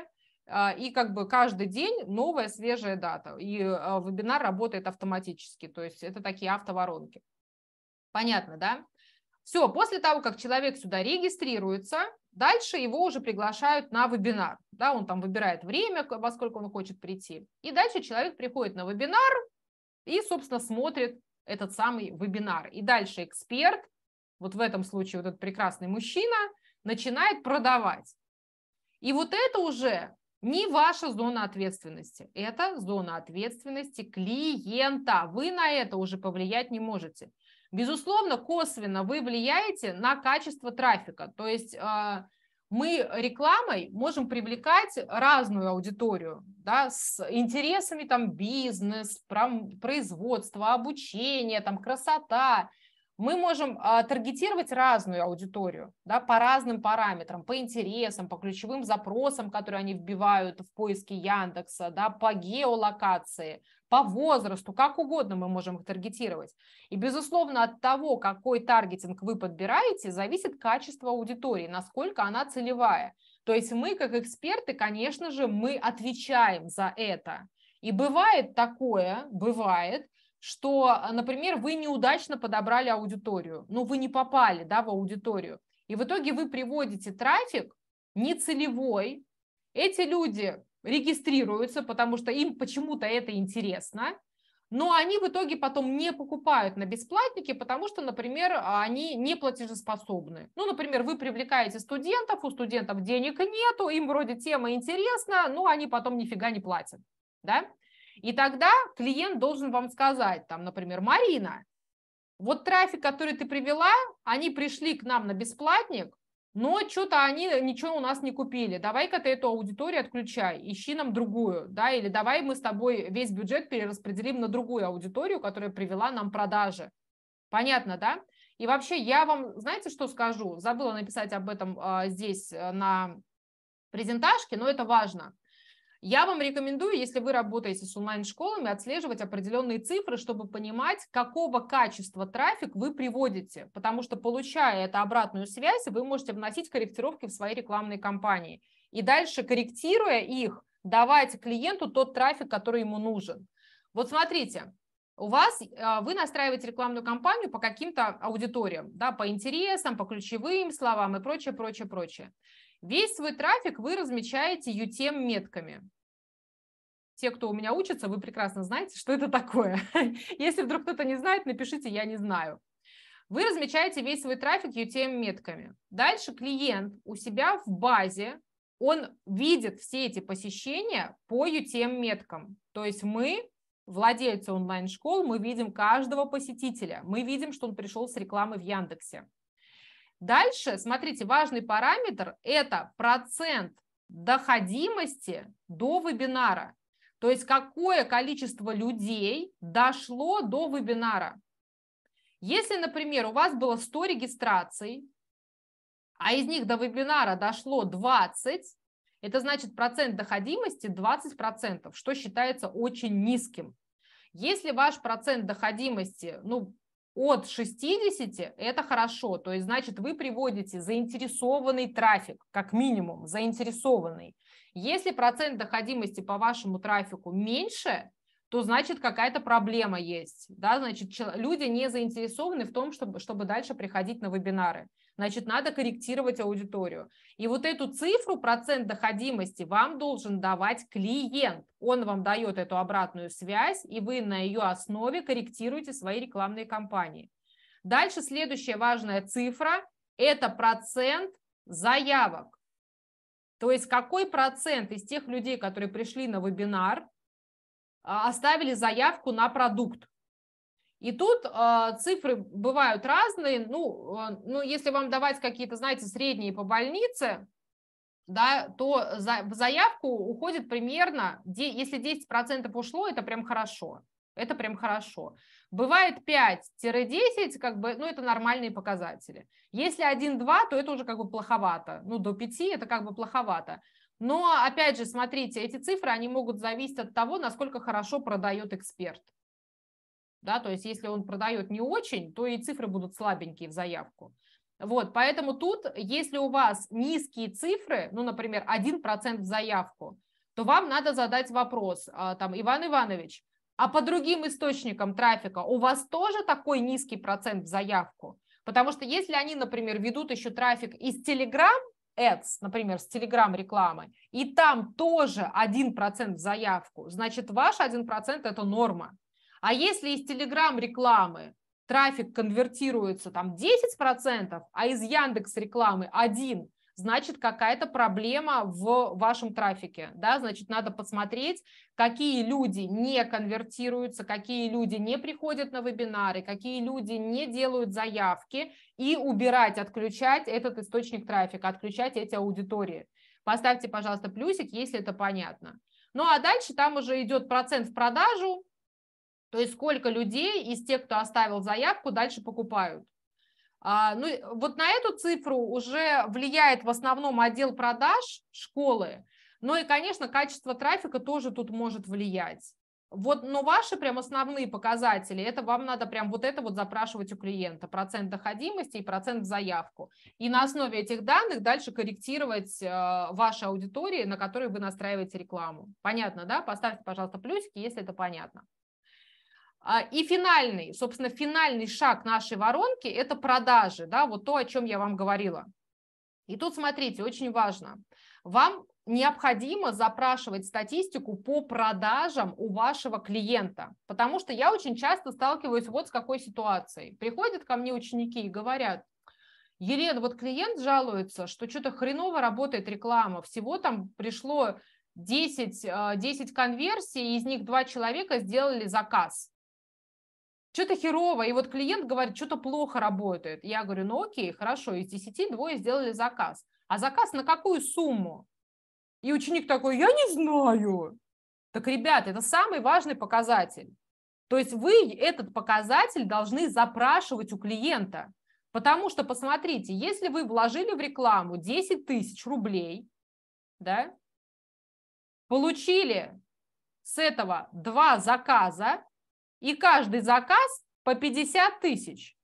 S2: а, и как бы каждый день новая свежая дата. И а, вебинар работает автоматически. То есть это такие автоворонки. Понятно, да? Все, после того, как человек сюда регистрируется, Дальше его уже приглашают на вебинар. Да, он там выбирает время, во сколько он хочет прийти. И дальше человек приходит на вебинар и, собственно, смотрит этот самый вебинар. И дальше эксперт, вот в этом случае вот этот прекрасный мужчина, начинает продавать. И вот это уже не ваша зона ответственности, это зона ответственности клиента. Вы на это уже повлиять не можете. Безусловно, косвенно вы влияете на качество трафика. То есть а, мы рекламой можем привлекать разную аудиторию, да, с интересами там бизнес, производство, обучение, там красота. Мы можем а, таргетировать разную аудиторию, да, по разным параметрам, по интересам, по ключевым запросам, которые они вбивают в поиске Яндекса, да, по геолокации – по возрасту, как угодно мы можем их таргетировать. И, безусловно, от того, какой таргетинг вы подбираете, зависит качество аудитории, насколько она целевая. То есть мы, как эксперты, конечно же, мы отвечаем за это. И бывает такое, бывает, что, например, вы неудачно подобрали аудиторию, но ну, вы не попали да, в аудиторию. И в итоге вы приводите трафик нецелевой. Эти люди регистрируются, потому что им почему-то это интересно, но они в итоге потом не покупают на бесплатнике, потому что, например, они не платежеспособны. Ну, например, вы привлекаете студентов, у студентов денег нету, им вроде тема интересна, но они потом нифига не платят, да? И тогда клиент должен вам сказать, там, например, Марина, вот трафик, который ты привела, они пришли к нам на бесплатник, но что-то они э, ничего у нас не купили, давай-ка ты эту аудиторию отключай, ищи нам другую, да, или давай мы с тобой весь бюджет перераспределим на другую аудиторию, которая привела нам продажи. Понятно, да? И вообще я вам, знаете, что скажу? Забыла написать об этом а, здесь э, на презентажке, но это важно – я вам рекомендую, если вы работаете с онлайн-школами, отслеживать определенные цифры, чтобы понимать, какого качества трафик вы приводите, потому что, получая эту обратную связь, вы можете вносить корректировки в свои рекламные кампании. И дальше, корректируя их, давать клиенту тот трафик, который ему нужен. Вот смотрите, у вас, э, вы настраиваете рекламную кампанию по каким-то аудиториям, да, по интересам, по ключевым словам и прочее, прочее, прочее. Весь свой трафик вы размечаете UTM-метками. Те, кто у меня учится, вы прекрасно знаете, что это такое. [LAUGHS] Если вдруг кто-то не знает, напишите «я не знаю». Вы размечаете весь свой трафик UTM-метками. Дальше клиент у себя в базе, он видит все эти посещения по UTM-меткам. То есть мы, владельцы онлайн-школ, мы видим каждого посетителя. Мы видим, что он пришел с рекламы в Яндексе. Дальше, смотрите, важный параметр – это процент доходимости до вебинара. То есть какое количество людей дошло до вебинара. Если, например, у вас было 100 регистраций, а из них до вебинара дошло 20, это значит процент доходимости 20%, что считается очень низким. Если ваш процент доходимости ну, от 60 это хорошо, то есть, значит, вы приводите заинтересованный трафик, как минимум, заинтересованный. Если процент доходимости по вашему трафику меньше, то значит какая-то проблема есть, да, значит, люди не заинтересованы в том, чтобы, чтобы дальше приходить на вебинары значит, надо корректировать аудиторию. И вот эту цифру, процент доходимости, вам должен давать клиент. Он вам дает эту обратную связь, и вы на ее основе корректируете свои рекламные кампании. Дальше следующая важная цифра – это процент заявок. То есть какой процент из тех людей, которые пришли на вебинар, а, оставили заявку на продукт? И тут э, цифры бывают разные. Ну, э, ну, если вам давать какие-то, знаете, средние по больнице, да, то за, в заявку уходит примерно, де, если 10% ушло, это прям хорошо. Это прям хорошо. Бывает 5-10, как бы, ну, это нормальные показатели. Если 1-2, то это уже как бы плоховато. Ну, до 5 это как бы плоховато. Но, опять же, смотрите, эти цифры, они могут зависеть от того, насколько хорошо продает эксперт да, то есть если он продает не очень, то и цифры будут слабенькие в заявку. Вот, поэтому тут, если у вас низкие цифры, ну, например, 1% в заявку, то вам надо задать вопрос, а, там, Иван Иванович, а по другим источникам трафика у вас тоже такой низкий процент в заявку? Потому что если они, например, ведут еще трафик из Telegram Ads, например, с Telegram рекламы, и там тоже 1% в заявку, значит, ваш 1% это норма. А если из Telegram рекламы трафик конвертируется там 10%, а из Яндекс рекламы 1%, значит, какая-то проблема в вашем трафике, да, значит, надо посмотреть, какие люди не конвертируются, какие люди не приходят на вебинары, какие люди не делают заявки, и убирать, отключать этот источник трафика, отключать эти аудитории. Поставьте, пожалуйста, плюсик, если это понятно. Ну а дальше там уже идет процент в продажу, то есть сколько людей из тех, кто оставил заявку, дальше покупают. А, ну, вот на эту цифру уже влияет в основном отдел продаж школы, ну и, конечно, качество трафика тоже тут может влиять. Вот, но ваши прям основные показатели, это вам надо прям вот это вот запрашивать у клиента, процент доходимости и процент в заявку. И на основе этих данных дальше корректировать э, ваши аудитории, на которые вы настраиваете рекламу. Понятно, да? Поставьте, пожалуйста, плюсики, если это понятно. А, и финальный, собственно, финальный шаг нашей воронки – это продажи, да, вот то, о чем я вам говорила. И тут, смотрите, очень важно. Вам необходимо запрашивать статистику по продажам у вашего клиента, потому что я очень часто сталкиваюсь вот с какой ситуацией. Приходят ко мне ученики и говорят, Елена, вот клиент жалуется, что что-то хреново работает реклама, всего там пришло 10, 10 э, конверсий, из них два человека сделали заказ что-то херово, и вот клиент говорит, что-то плохо работает. Я говорю, ну окей, хорошо, из 10 двое сделали заказ. А заказ на какую сумму? И ученик такой, я не знаю. Так, ребят, это самый важный показатель. То есть вы этот показатель должны запрашивать у клиента. Потому что, посмотрите, если вы вложили в рекламу 10 тысяч
S1: рублей, да, получили с этого два заказа, и каждый заказ по 50 тысяч.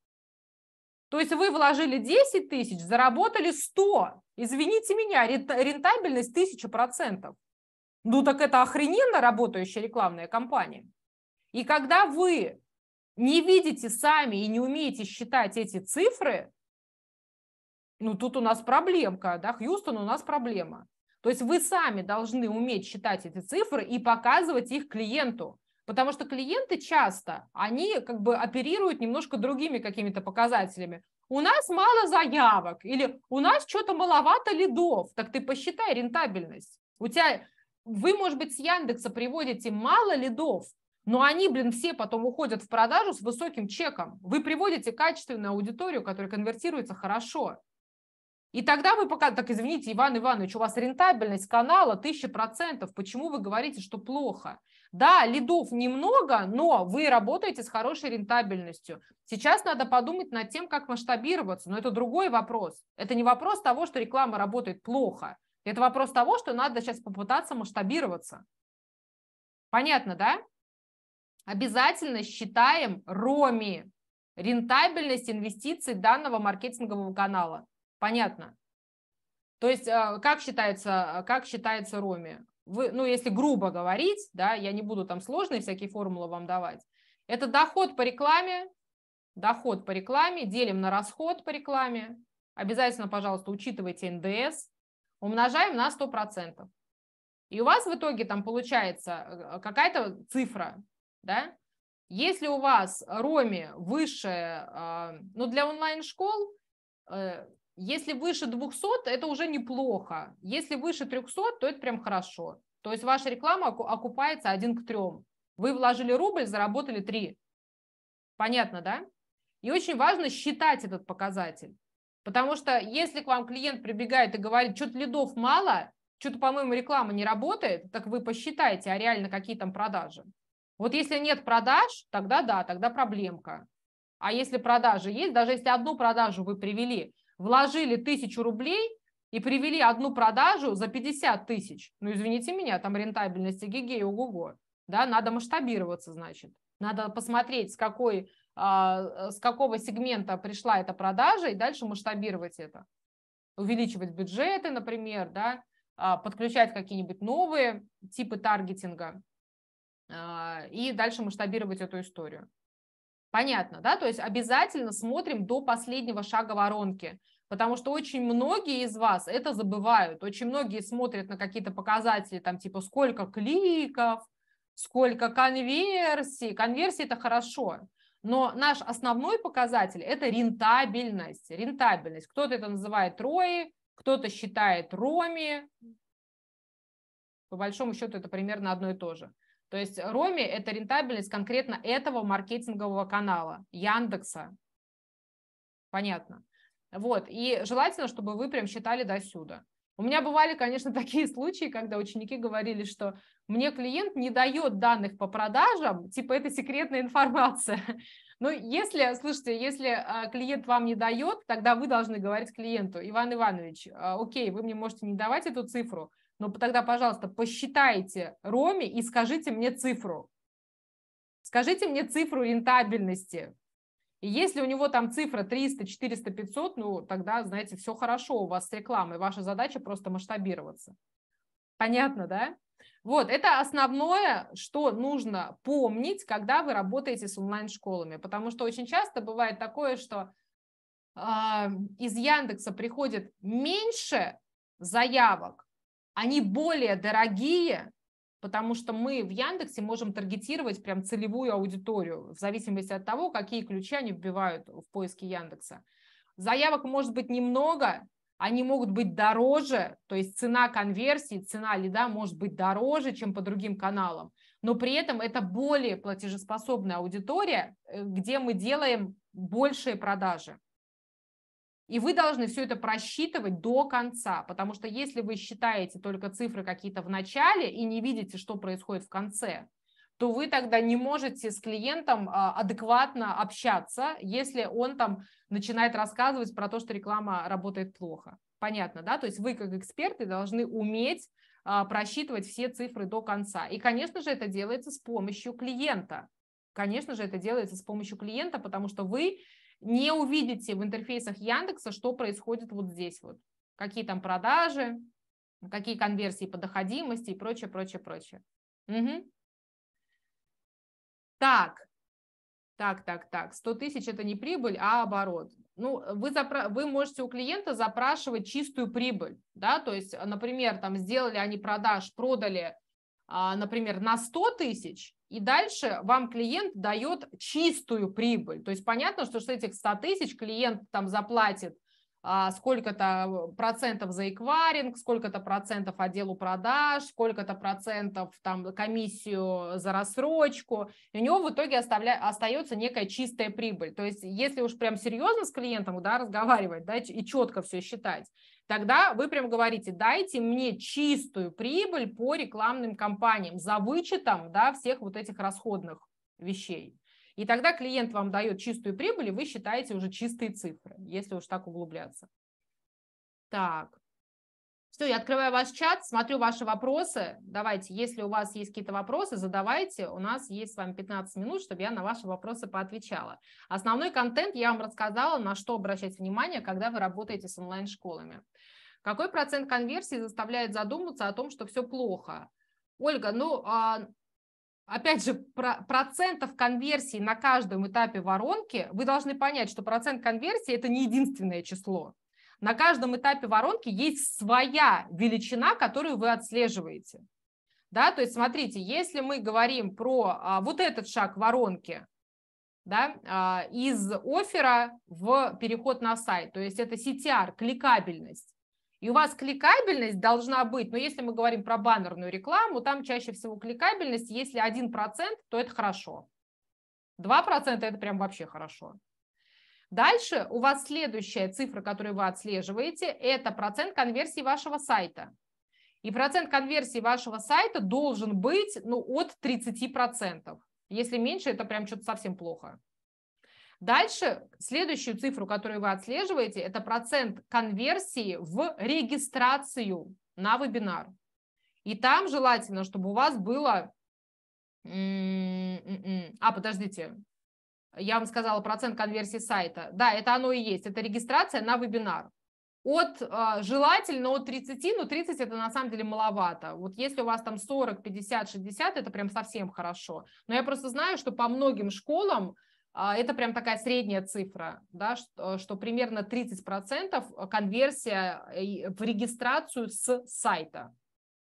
S2: То есть вы вложили 10 тысяч, заработали 100. Извините меня, рентабельность 1000%. Ну так это охрененно работающая рекламная кампания. И когда вы не видите сами и не умеете считать эти цифры, ну тут у нас проблемка, да, Хьюстон, у нас проблема. То есть вы сами должны уметь считать эти цифры и показывать их клиенту. Потому что клиенты часто, они как бы оперируют немножко другими какими-то показателями. У нас мало заявок или у нас что-то маловато лидов. Так ты посчитай рентабельность. У тебя, вы, может быть, с Яндекса приводите мало лидов, но они, блин, все потом уходят в продажу с высоким чеком. Вы приводите качественную аудиторию, которая конвертируется хорошо. И тогда вы пока, так извините, Иван Иванович, у вас рентабельность канала 1000%, почему вы говорите, что плохо? Да, лидов немного, но вы работаете с хорошей рентабельностью. Сейчас надо подумать над тем, как масштабироваться, но это другой вопрос. Это не вопрос того, что реклама работает плохо. Это вопрос того, что надо сейчас попытаться масштабироваться. Понятно, да? Обязательно считаем роми, рентабельность инвестиций данного маркетингового канала. Понятно? То есть э, как считается, э, как считается роми? вы, ну, если грубо говорить, да, я не буду там сложные всякие формулы вам давать, это доход по рекламе, доход по рекламе, делим на расход по рекламе, обязательно, пожалуйста, учитывайте НДС, умножаем на 100%. И у вас в итоге там получается э, какая-то цифра, да? Если у вас Роми выше, э, ну, для онлайн-школ э, если выше 200, это уже неплохо. Если выше 300, то это прям хорошо. То есть ваша реклама окупается один к трем. Вы вложили рубль, заработали три. Понятно, да? И очень важно считать этот показатель. Потому что если к вам клиент прибегает и говорит, что-то лидов мало, что-то, по-моему, реклама не работает, так вы посчитайте, а реально какие там продажи. Вот если нет продаж, тогда да, тогда проблемка. А если продажи есть, даже если одну продажу вы привели, вложили тысячу рублей и привели одну продажу за 50 тысяч. Ну, извините меня, там рентабельности гигей, ого-го. Да, надо масштабироваться, значит. Надо посмотреть, с, какой, а, с какого сегмента пришла эта продажа, и дальше масштабировать это. Увеличивать бюджеты, например, да, а, подключать какие-нибудь новые типы таргетинга а, и дальше масштабировать эту историю. Понятно, да? То есть обязательно смотрим до последнего шага воронки, потому что очень многие из вас это забывают. Очень многие смотрят на какие-то показатели, там типа сколько кликов, сколько конверсий. Конверсии – это хорошо, но наш основной показатель – это рентабельность. Рентабельность. Кто-то это называет рои, кто-то считает роми. По большому счету это примерно одно и то же. То есть Роме – это рентабельность конкретно этого маркетингового канала, Яндекса. Понятно. Вот, и желательно, чтобы вы прям считали до сюда. У меня бывали, конечно, [LAUGHS] такие случаи, когда ученики говорили, что мне клиент не дает данных по продажам, типа это секретная информация. [LAUGHS] Но ну, если, слушайте, если а, клиент вам не дает, тогда вы должны говорить клиенту, Иван Иванович, а, окей, вы мне можете не давать эту цифру, ну тогда, пожалуйста, посчитайте Роме и скажите мне цифру. Скажите мне цифру рентабельности. И если у него там цифра 300, 400, 500, ну тогда, знаете, все хорошо у вас с рекламой. Ваша задача просто масштабироваться. Понятно, да? Вот, это основное, что нужно помнить, когда вы работаете с онлайн-школами, потому что очень часто бывает такое, что э, из Яндекса приходит меньше заявок, они более дорогие, потому что мы в Яндексе можем таргетировать прям целевую аудиторию в зависимости от того, какие ключи они вбивают в поиске Яндекса. Заявок может быть немного, они могут быть дороже, то есть цена конверсии, цена лида может быть дороже, чем по другим каналам, но при этом это более платежеспособная аудитория, э, где мы делаем большие продажи. И вы должны все это просчитывать до конца, потому что если вы считаете только цифры какие-то в начале и не видите, что происходит в конце, то вы тогда не можете с клиентом а, адекватно общаться, если он там начинает рассказывать про то, что реклама работает плохо. Понятно, да? То есть вы как эксперты должны уметь а, просчитывать все цифры до конца. И, конечно же, это делается с помощью клиента. Конечно же, это делается с помощью клиента, потому что вы не увидите в интерфейсах Яндекса, что происходит вот здесь вот. Какие там продажи, какие конверсии по доходимости и прочее, прочее, прочее. Угу. Так, так, так, так, 100 тысяч это не прибыль, а оборот. Ну, вы, запра... вы можете у клиента запрашивать чистую прибыль, да, то есть, например, там сделали они продаж, продали, а, например, на 100 тысяч, и дальше вам клиент дает чистую прибыль. То есть понятно, что с этих 100 тысяч клиент там заплатит а, сколько-то процентов за эквайринг, сколько-то процентов отделу продаж, сколько-то процентов там комиссию за рассрочку, и у него в итоге оставля... остается некая чистая прибыль. То есть если уж прям серьезно с клиентом да, разговаривать да, и четко все считать, тогда вы прям говорите, дайте мне чистую прибыль по рекламным кампаниям за вычетом да, всех вот этих расходных вещей. И тогда клиент вам дает чистую прибыль, и вы считаете уже чистые цифры, если уж так углубляться. Так, все, я открываю ваш чат, смотрю ваши вопросы. Давайте, если у вас есть какие-то вопросы, задавайте. У нас есть с вами 15 минут, чтобы я на ваши вопросы поотвечала. Основной контент я вам рассказала, на что обращать внимание, когда вы работаете с онлайн-школами. Какой процент конверсии заставляет задуматься о том, что все плохо? Ольга, ну, а, опять же, процентов конверсии на каждом этапе воронки, вы должны понять, что процент конверсии – это не единственное число на каждом этапе воронки есть своя величина, которую вы отслеживаете. Да, то есть смотрите, если мы говорим про а, вот этот шаг воронки, да, а, из оффера в переход на сайт, то есть это CTR, кликабельность. И у вас кликабельность должна быть, но если мы говорим про баннерную рекламу, там чаще всего кликабельность, если 1%, то это хорошо. 2% это прям вообще хорошо. Дальше у вас следующая цифра, которую вы отслеживаете, это процент конверсии вашего сайта. И процент конверсии вашего сайта должен быть ну, от 30%. Если меньше, это прям что-то совсем плохо. Дальше следующую цифру, которую вы отслеживаете, это процент конверсии в регистрацию на вебинар. И там желательно, чтобы у вас было... А, подождите, я вам сказала процент конверсии сайта. Да, это оно и есть, это регистрация на вебинар. От э, желательно от 30, но 30 это на самом деле маловато. Вот если у вас там 40, 50, 60, это прям совсем хорошо. Но я просто знаю, что по многим школам э, это прям такая средняя цифра, да, что, э, что примерно 30% конверсия в регистрацию с сайта.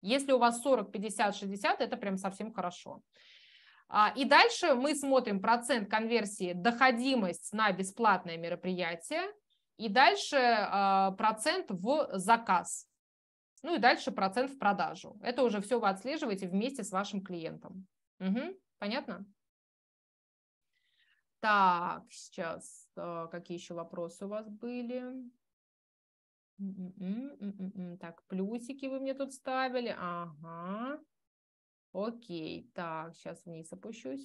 S2: Если у вас 40, 50, 60, это прям совсем хорошо. А, и дальше мы смотрим процент конверсии доходимость на бесплатное мероприятие и дальше а, процент в заказ. Ну и дальше процент в продажу. Это уже все вы отслеживаете вместе с вашим клиентом. Угу, понятно? Так, сейчас а, какие еще вопросы у вас были?
S1: М-м-м,
S2: м-м-м. Так, плюсики вы мне тут ставили. Ага. Окей, так, сейчас вниз опущусь.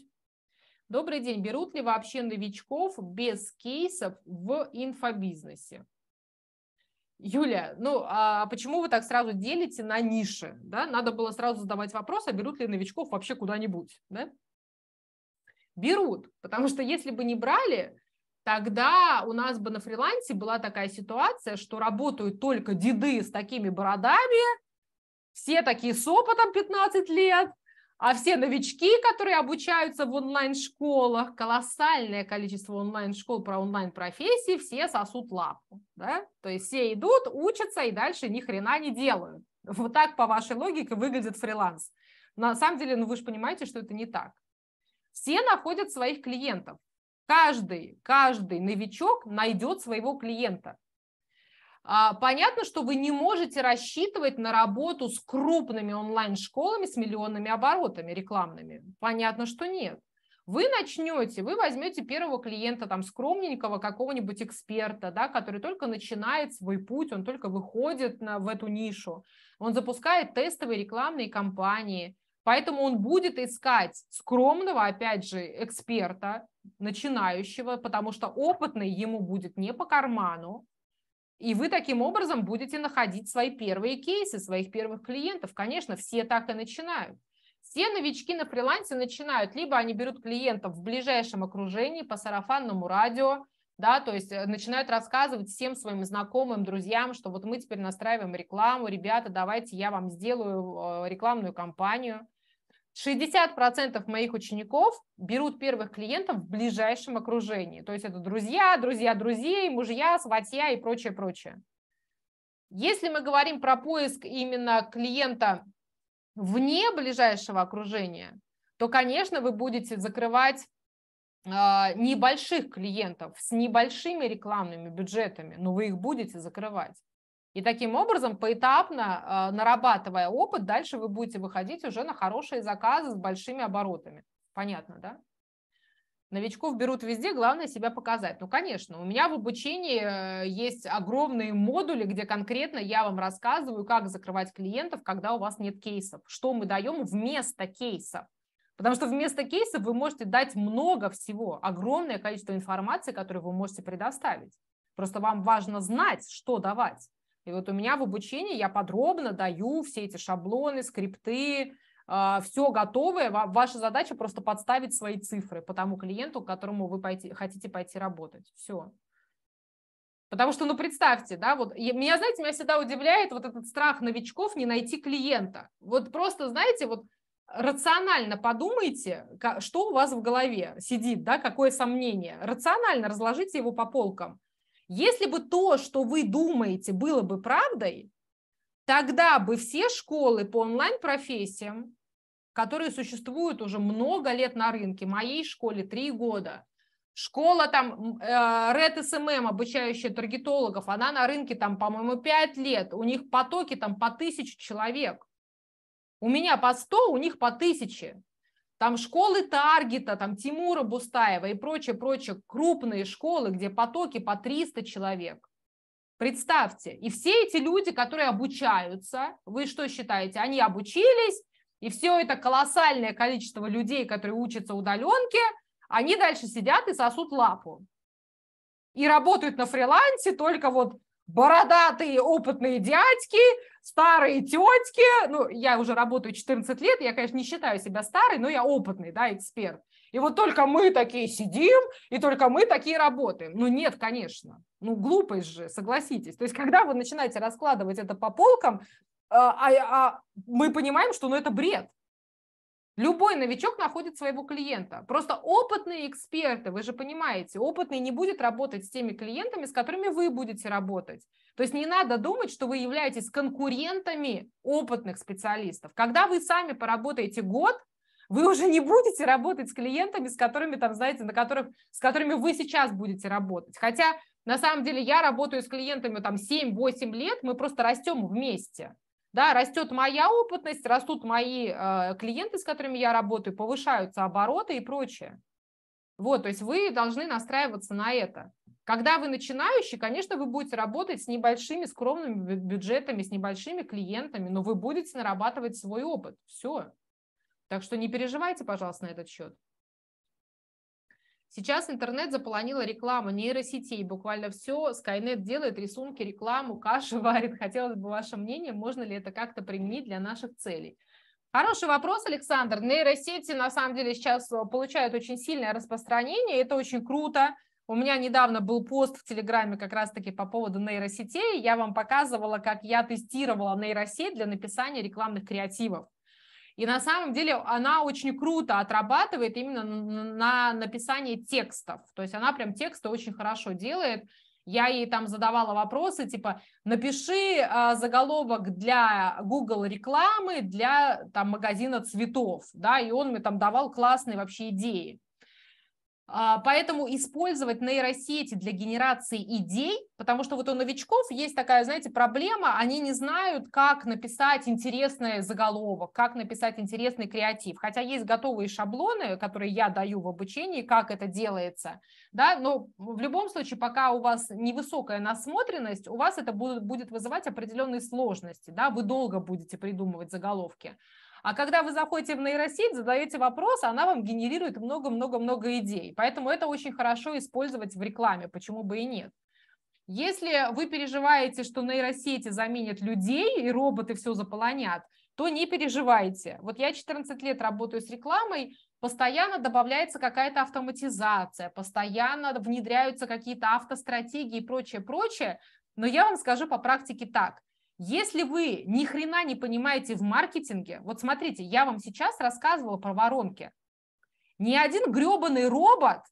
S2: Добрый день. Берут ли вообще новичков без кейсов в инфобизнесе? Юля, ну а почему вы так сразу делите на ниши? Да? Надо было сразу задавать вопрос, а берут ли новичков вообще куда-нибудь? Да? Берут, потому что если бы не брали, тогда у нас бы на фрилансе была такая ситуация, что работают только деды с такими бородами, все такие с опытом 15 лет, а все новички, которые обучаются в онлайн-школах, колоссальное количество онлайн-школ про онлайн-профессии, все сосут лапу, да? То есть все идут, учатся и дальше ни хрена не делают. Вот так, по вашей логике, выглядит фриланс. На самом деле, ну вы же понимаете, что это не так. Все находят своих клиентов. Каждый, каждый новичок найдет своего клиента. А, понятно, что вы не можете рассчитывать на работу с крупными онлайн-школами с миллионными оборотами рекламными. Понятно, что нет. Вы начнете, вы возьмете первого клиента, там, скромненького какого-нибудь эксперта, да, который только начинает свой путь, он только выходит на, в эту нишу, он запускает тестовые рекламные кампании, поэтому он будет искать скромного, опять же, эксперта, начинающего, потому что опытный ему будет не по карману, и вы таким образом будете находить свои первые кейсы, своих первых клиентов. Конечно, все так и начинают. Все новички на фрилансе начинают, либо они берут клиентов в ближайшем окружении по сарафанному радио, да, то есть э, начинают рассказывать всем своим знакомым, друзьям, что вот мы теперь настраиваем рекламу, ребята, давайте я вам сделаю э, рекламную кампанию – 60% моих учеников берут первых клиентов в ближайшем окружении. То есть это друзья, друзья друзей, мужья, сватья и прочее, прочее. Если мы говорим про поиск именно клиента вне ближайшего окружения, то, конечно, вы будете закрывать а, небольших клиентов с небольшими рекламными бюджетами, но вы их будете закрывать. И таким образом, поэтапно э, нарабатывая опыт, дальше вы будете выходить уже на хорошие заказы с большими оборотами. Понятно, да? Новичков берут везде, главное себя показать. Ну, конечно, у меня в обучении э, есть огромные модули, где конкретно я вам рассказываю, как закрывать клиентов, когда у вас нет кейсов, что мы даем вместо кейсов. Потому что вместо кейсов вы можете дать много всего, огромное количество информации, которую вы можете предоставить. Просто вам важно знать, что давать. И вот у меня в обучении я подробно даю все эти шаблоны, скрипты, а, все готовое. Ваша задача просто подставить свои цифры по тому клиенту, к которому вы пойти, хотите пойти работать. Все. Потому что, ну, представьте, да, вот меня, знаете, меня всегда удивляет вот этот страх новичков не найти клиента. Вот просто, знаете, вот рационально подумайте, что у вас в голове сидит, да, какое сомнение. Рационально разложите его по полкам. Если бы то, что вы думаете, было бы правдой, тогда бы все школы по онлайн-профессиям, которые существуют уже много лет на рынке, моей школе три года, школа там э, Red SMM, обучающая таргетологов, она на рынке там, по-моему, пять лет, у них потоки там по тысяче человек. У меня по 100, у них по тысяче там школы Таргета, там Тимура Бустаева и прочее, прочее, крупные школы, где потоки по 300 человек. Представьте, и все эти люди, которые обучаются, вы что считаете, они обучились, и все это колоссальное количество людей, которые учатся удаленке, они дальше сидят и сосут лапу. И работают на фрилансе только вот бородатые опытные дядьки, старые тетки, ну, я уже работаю 14 лет, я, конечно, не считаю себя старой, но я опытный, да, эксперт. И вот только мы такие сидим, и только мы такие работаем. Ну, нет, конечно. Ну, глупость же, согласитесь. То есть, когда вы начинаете раскладывать это по полкам, а, а, а мы понимаем, что ну, это бред. Любой новичок находит своего клиента. Просто опытные эксперты, вы же понимаете, опытный не будет работать с теми клиентами, с которыми вы будете работать. То есть не надо думать, что вы являетесь конкурентами опытных специалистов. Когда вы сами поработаете год, вы уже не будете работать с клиентами, с которыми там, знаете, на которых, с которыми вы сейчас будете работать. Хотя, на самом деле, я работаю с клиентами там 7-8 лет, мы просто растем вместе. Да, растет моя опытность, растут мои э, клиенты, с которыми я работаю, повышаются обороты и прочее. Вот, то есть вы должны настраиваться на это. Когда вы начинающий, конечно, вы будете работать с небольшими скромными бюджетами, с небольшими клиентами, но вы будете нарабатывать свой опыт. Все. Так что не переживайте, пожалуйста, на этот счет. Сейчас интернет заполонила реклама нейросетей. Буквально все. Скайнет делает рисунки, рекламу, кашу [LAUGHS] варит. Хотелось бы ваше мнение, можно ли это как-то применить для наших целей? Хороший вопрос, Александр. Нейросети, на самом деле, сейчас э, получают очень сильное распространение. Это очень круто. У меня недавно был пост в Телеграме как раз-таки по поводу нейросетей. Я вам показывала, как я тестировала нейросеть для написания рекламных креативов. И на самом деле она очень круто отрабатывает именно на написание текстов. То есть она прям тексты очень хорошо делает. Я ей там задавала вопросы, типа, напиши э, заголовок для Google рекламы, для там магазина цветов, да, и он мне там давал классные вообще идеи. А, поэтому использовать нейросети для генерации идей, потому что вот у новичков есть такая, знаете, проблема, они не знают, как написать интересный заголовок, как написать интересный креатив. Хотя есть готовые шаблоны, которые я даю в обучении, как это делается, да, но в любом случае, пока у вас невысокая насмотренность, у вас это будет вызывать определенные сложности, да, вы долго будете придумывать заголовки. А когда вы заходите в нейросеть, задаете вопрос, она вам генерирует много-много-много идей. Поэтому это очень хорошо использовать в рекламе, почему бы и нет. Если вы переживаете, что нейросети заменят людей и роботы все заполонят, то не переживайте. Вот я 14 лет работаю с рекламой, постоянно добавляется какая-то автоматизация, постоянно внедряются какие-то автостратегии и прочее, прочее. Но я вам скажу по практике так. Если вы ни хрена не понимаете в маркетинге, вот смотрите, я вам сейчас рассказывала про воронки. Ни один гребаный робот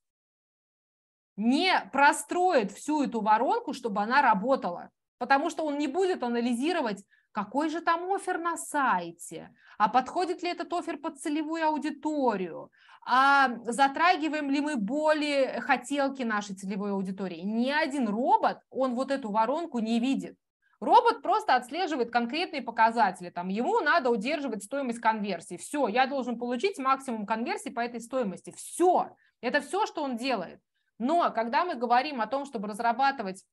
S2: не простроит всю эту воронку, чтобы она работала, потому что он не будет анализировать, какой же там офер на сайте, а подходит ли этот офер под целевую аудиторию, а затрагиваем ли мы боли, э, хотелки нашей целевой аудитории. Ни один робот, он вот эту воронку не видит. Робот просто отслеживает конкретные показатели. Там, ему надо удерживать стоимость конверсии. Все, я должен получить максимум конверсии по этой стоимости. Все. Это все, что он делает. Но когда мы говорим о том, чтобы разрабатывать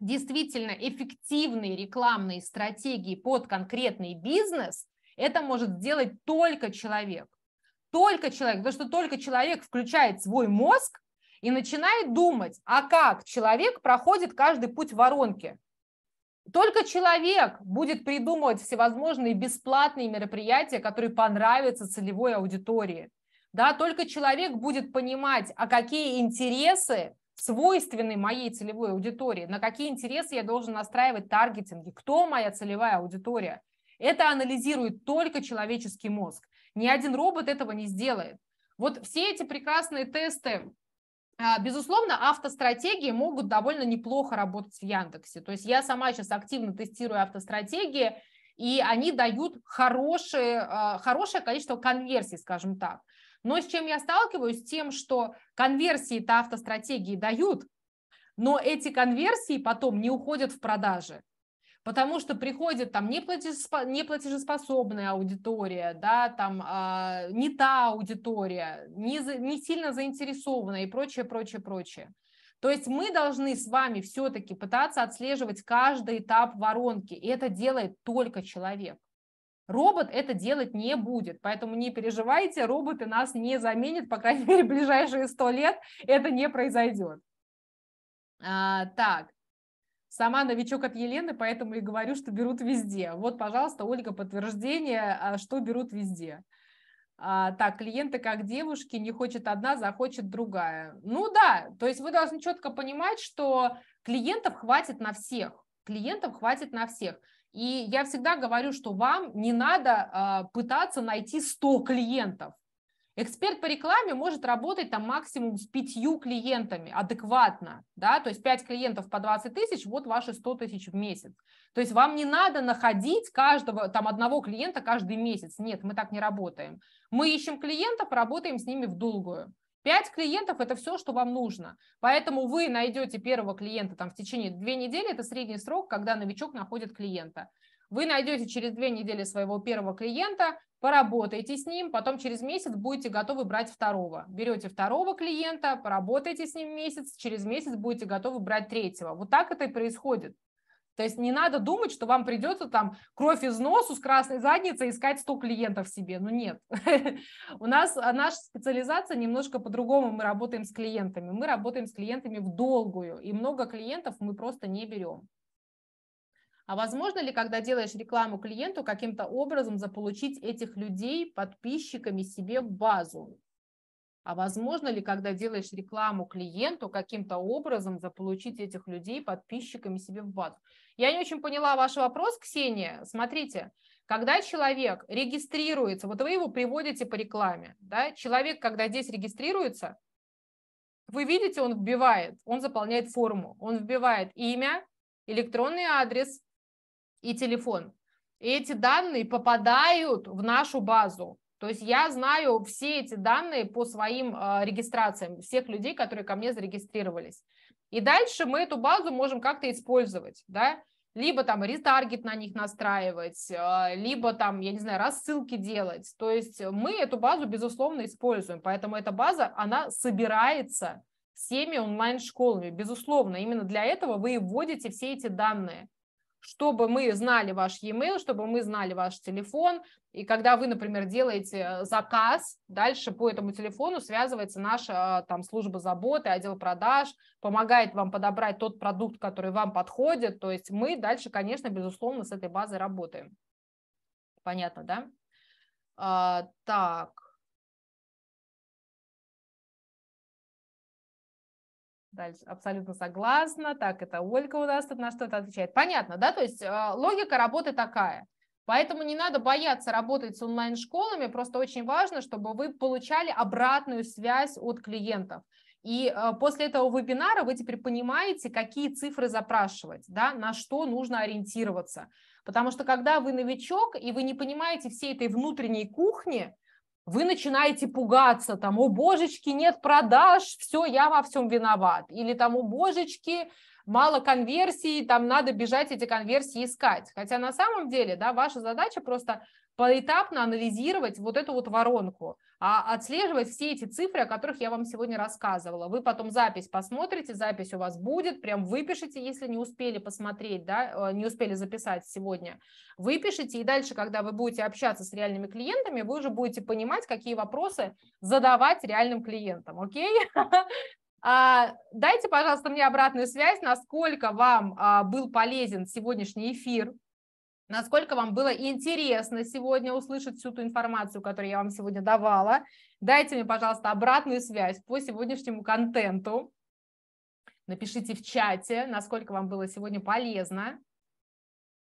S2: действительно эффективные рекламные стратегии под конкретный бизнес, это может сделать только человек. Только человек, потому что только человек включает свой мозг и начинает думать, а как человек проходит каждый путь воронки, только человек будет придумывать всевозможные бесплатные мероприятия, которые понравятся целевой аудитории. Да, только человек будет понимать, а какие интересы свойственны моей целевой аудитории, на какие интересы я должен настраивать таргетинги, кто моя целевая аудитория. Это анализирует только человеческий мозг. Ни один робот этого не сделает. Вот все эти прекрасные тесты а, безусловно, автостратегии могут довольно неплохо работать в Яндексе. То есть я сама сейчас активно тестирую автостратегии, и они дают хорошие, а, хорошее количество конверсий, скажем так. Но с чем я сталкиваюсь? С тем, что конверсии-то автостратегии дают, но эти конверсии потом не уходят в продажи потому что приходит там неплатежеспособная аудитория, да, там а, не та аудитория, не, за, не сильно заинтересованная и прочее, прочее, прочее. То есть мы должны с вами все-таки пытаться отслеживать каждый этап воронки, и это делает только человек. Робот это делать не будет, поэтому не переживайте, роботы нас не заменят, по крайней мере, ближайшие сто лет это не произойдет. А, так, Сама новичок от Елены, поэтому и говорю, что берут везде. Вот, пожалуйста, Ольга, подтверждение, а, что берут везде. А, так, клиенты как девушки, не хочет одна, захочет другая. Ну да, то есть вы должны четко понимать, что клиентов хватит на всех. Клиентов хватит на всех. И я всегда говорю, что вам не надо а, пытаться найти 100 клиентов. Эксперт по рекламе может работать там максимум с пятью клиентами адекватно, да, то есть пять клиентов по 20 тысяч, вот ваши 100 тысяч в месяц. То есть вам не надо находить каждого, там, одного клиента каждый месяц. Нет, мы так не работаем. Мы ищем клиентов, работаем с ними в долгую. Пять клиентов – это все, что вам нужно. Поэтому вы найдете первого клиента там в течение две недели, это средний срок, когда новичок находит клиента. Вы найдете через две недели своего первого клиента, поработайте с ним, потом через месяц будете готовы брать второго. Берете второго клиента, поработайте с ним месяц, через месяц будете готовы брать третьего. Вот так это и происходит. То есть не надо думать, что вам придется там кровь из носу с красной задницей искать 100 клиентов себе. Ну нет. [LAUGHS] У нас а наша специализация немножко по-другому. Мы работаем с клиентами. Мы работаем с клиентами в долгую. И много клиентов мы просто не берем. А возможно ли, когда делаешь рекламу клиенту, каким-то образом заполучить этих людей подписчиками себе в базу? А возможно ли, когда делаешь рекламу клиенту, каким-то образом заполучить этих людей подписчиками себе в базу? Я не очень поняла ваш вопрос, Ксения. Смотрите, когда человек регистрируется, вот вы его приводите по рекламе, да, человек, когда здесь регистрируется, вы видите, он вбивает, он заполняет форму, он вбивает имя, электронный адрес, и телефон. эти данные попадают в нашу базу. То есть я знаю все эти данные по своим э, регистрациям, всех людей, которые ко мне зарегистрировались. И дальше мы эту базу можем как-то использовать, да, либо там ретаргет на них настраивать, э, либо там, я не знаю, рассылки делать. То есть мы эту базу, безусловно, используем, поэтому эта база, она собирается всеми онлайн-школами, безусловно, именно для этого вы вводите все эти данные чтобы мы знали ваш e-mail, чтобы мы знали ваш телефон. И когда вы, например, делаете э, заказ, дальше по этому телефону связывается наша э, там служба заботы, отдел продаж, помогает вам подобрать тот продукт, который вам подходит. То есть мы дальше, конечно, безусловно, с этой базой работаем.
S1: Понятно, да? А, так. Дальше. Абсолютно согласна. Так, это Ольга у нас тут на что-то отвечает. Понятно, да? То есть э, логика работы такая.
S2: Поэтому не надо бояться работать с онлайн-школами. Просто очень важно, чтобы вы получали обратную связь от клиентов. И э, после этого вебинара вы теперь понимаете, какие цифры запрашивать, да, на что нужно ориентироваться. Потому что когда вы новичок и вы не понимаете всей этой внутренней кухни, вы начинаете пугаться, там, о божечки, нет продаж, все, я во всем виноват. Или там, о божечки, мало конверсий, там надо бежать эти конверсии искать. Хотя на самом деле, да, ваша задача просто поэтапно анализировать вот эту вот воронку, а отслеживать все эти цифры, о которых я вам сегодня рассказывала. Вы потом запись посмотрите, запись у вас будет, прям выпишите, если не успели посмотреть, да, э, не успели записать сегодня. Выпишите, и дальше, когда вы будете общаться с реальными клиентами, вы уже будете понимать, какие вопросы задавать реальным клиентам, окей? [LAUGHS] А, дайте, пожалуйста, мне обратную связь, насколько вам а, был полезен сегодняшний эфир, насколько вам было интересно сегодня услышать всю ту информацию, которую я вам сегодня давала. Дайте мне, пожалуйста, обратную связь по сегодняшнему контенту. Напишите в чате, насколько вам было сегодня полезно.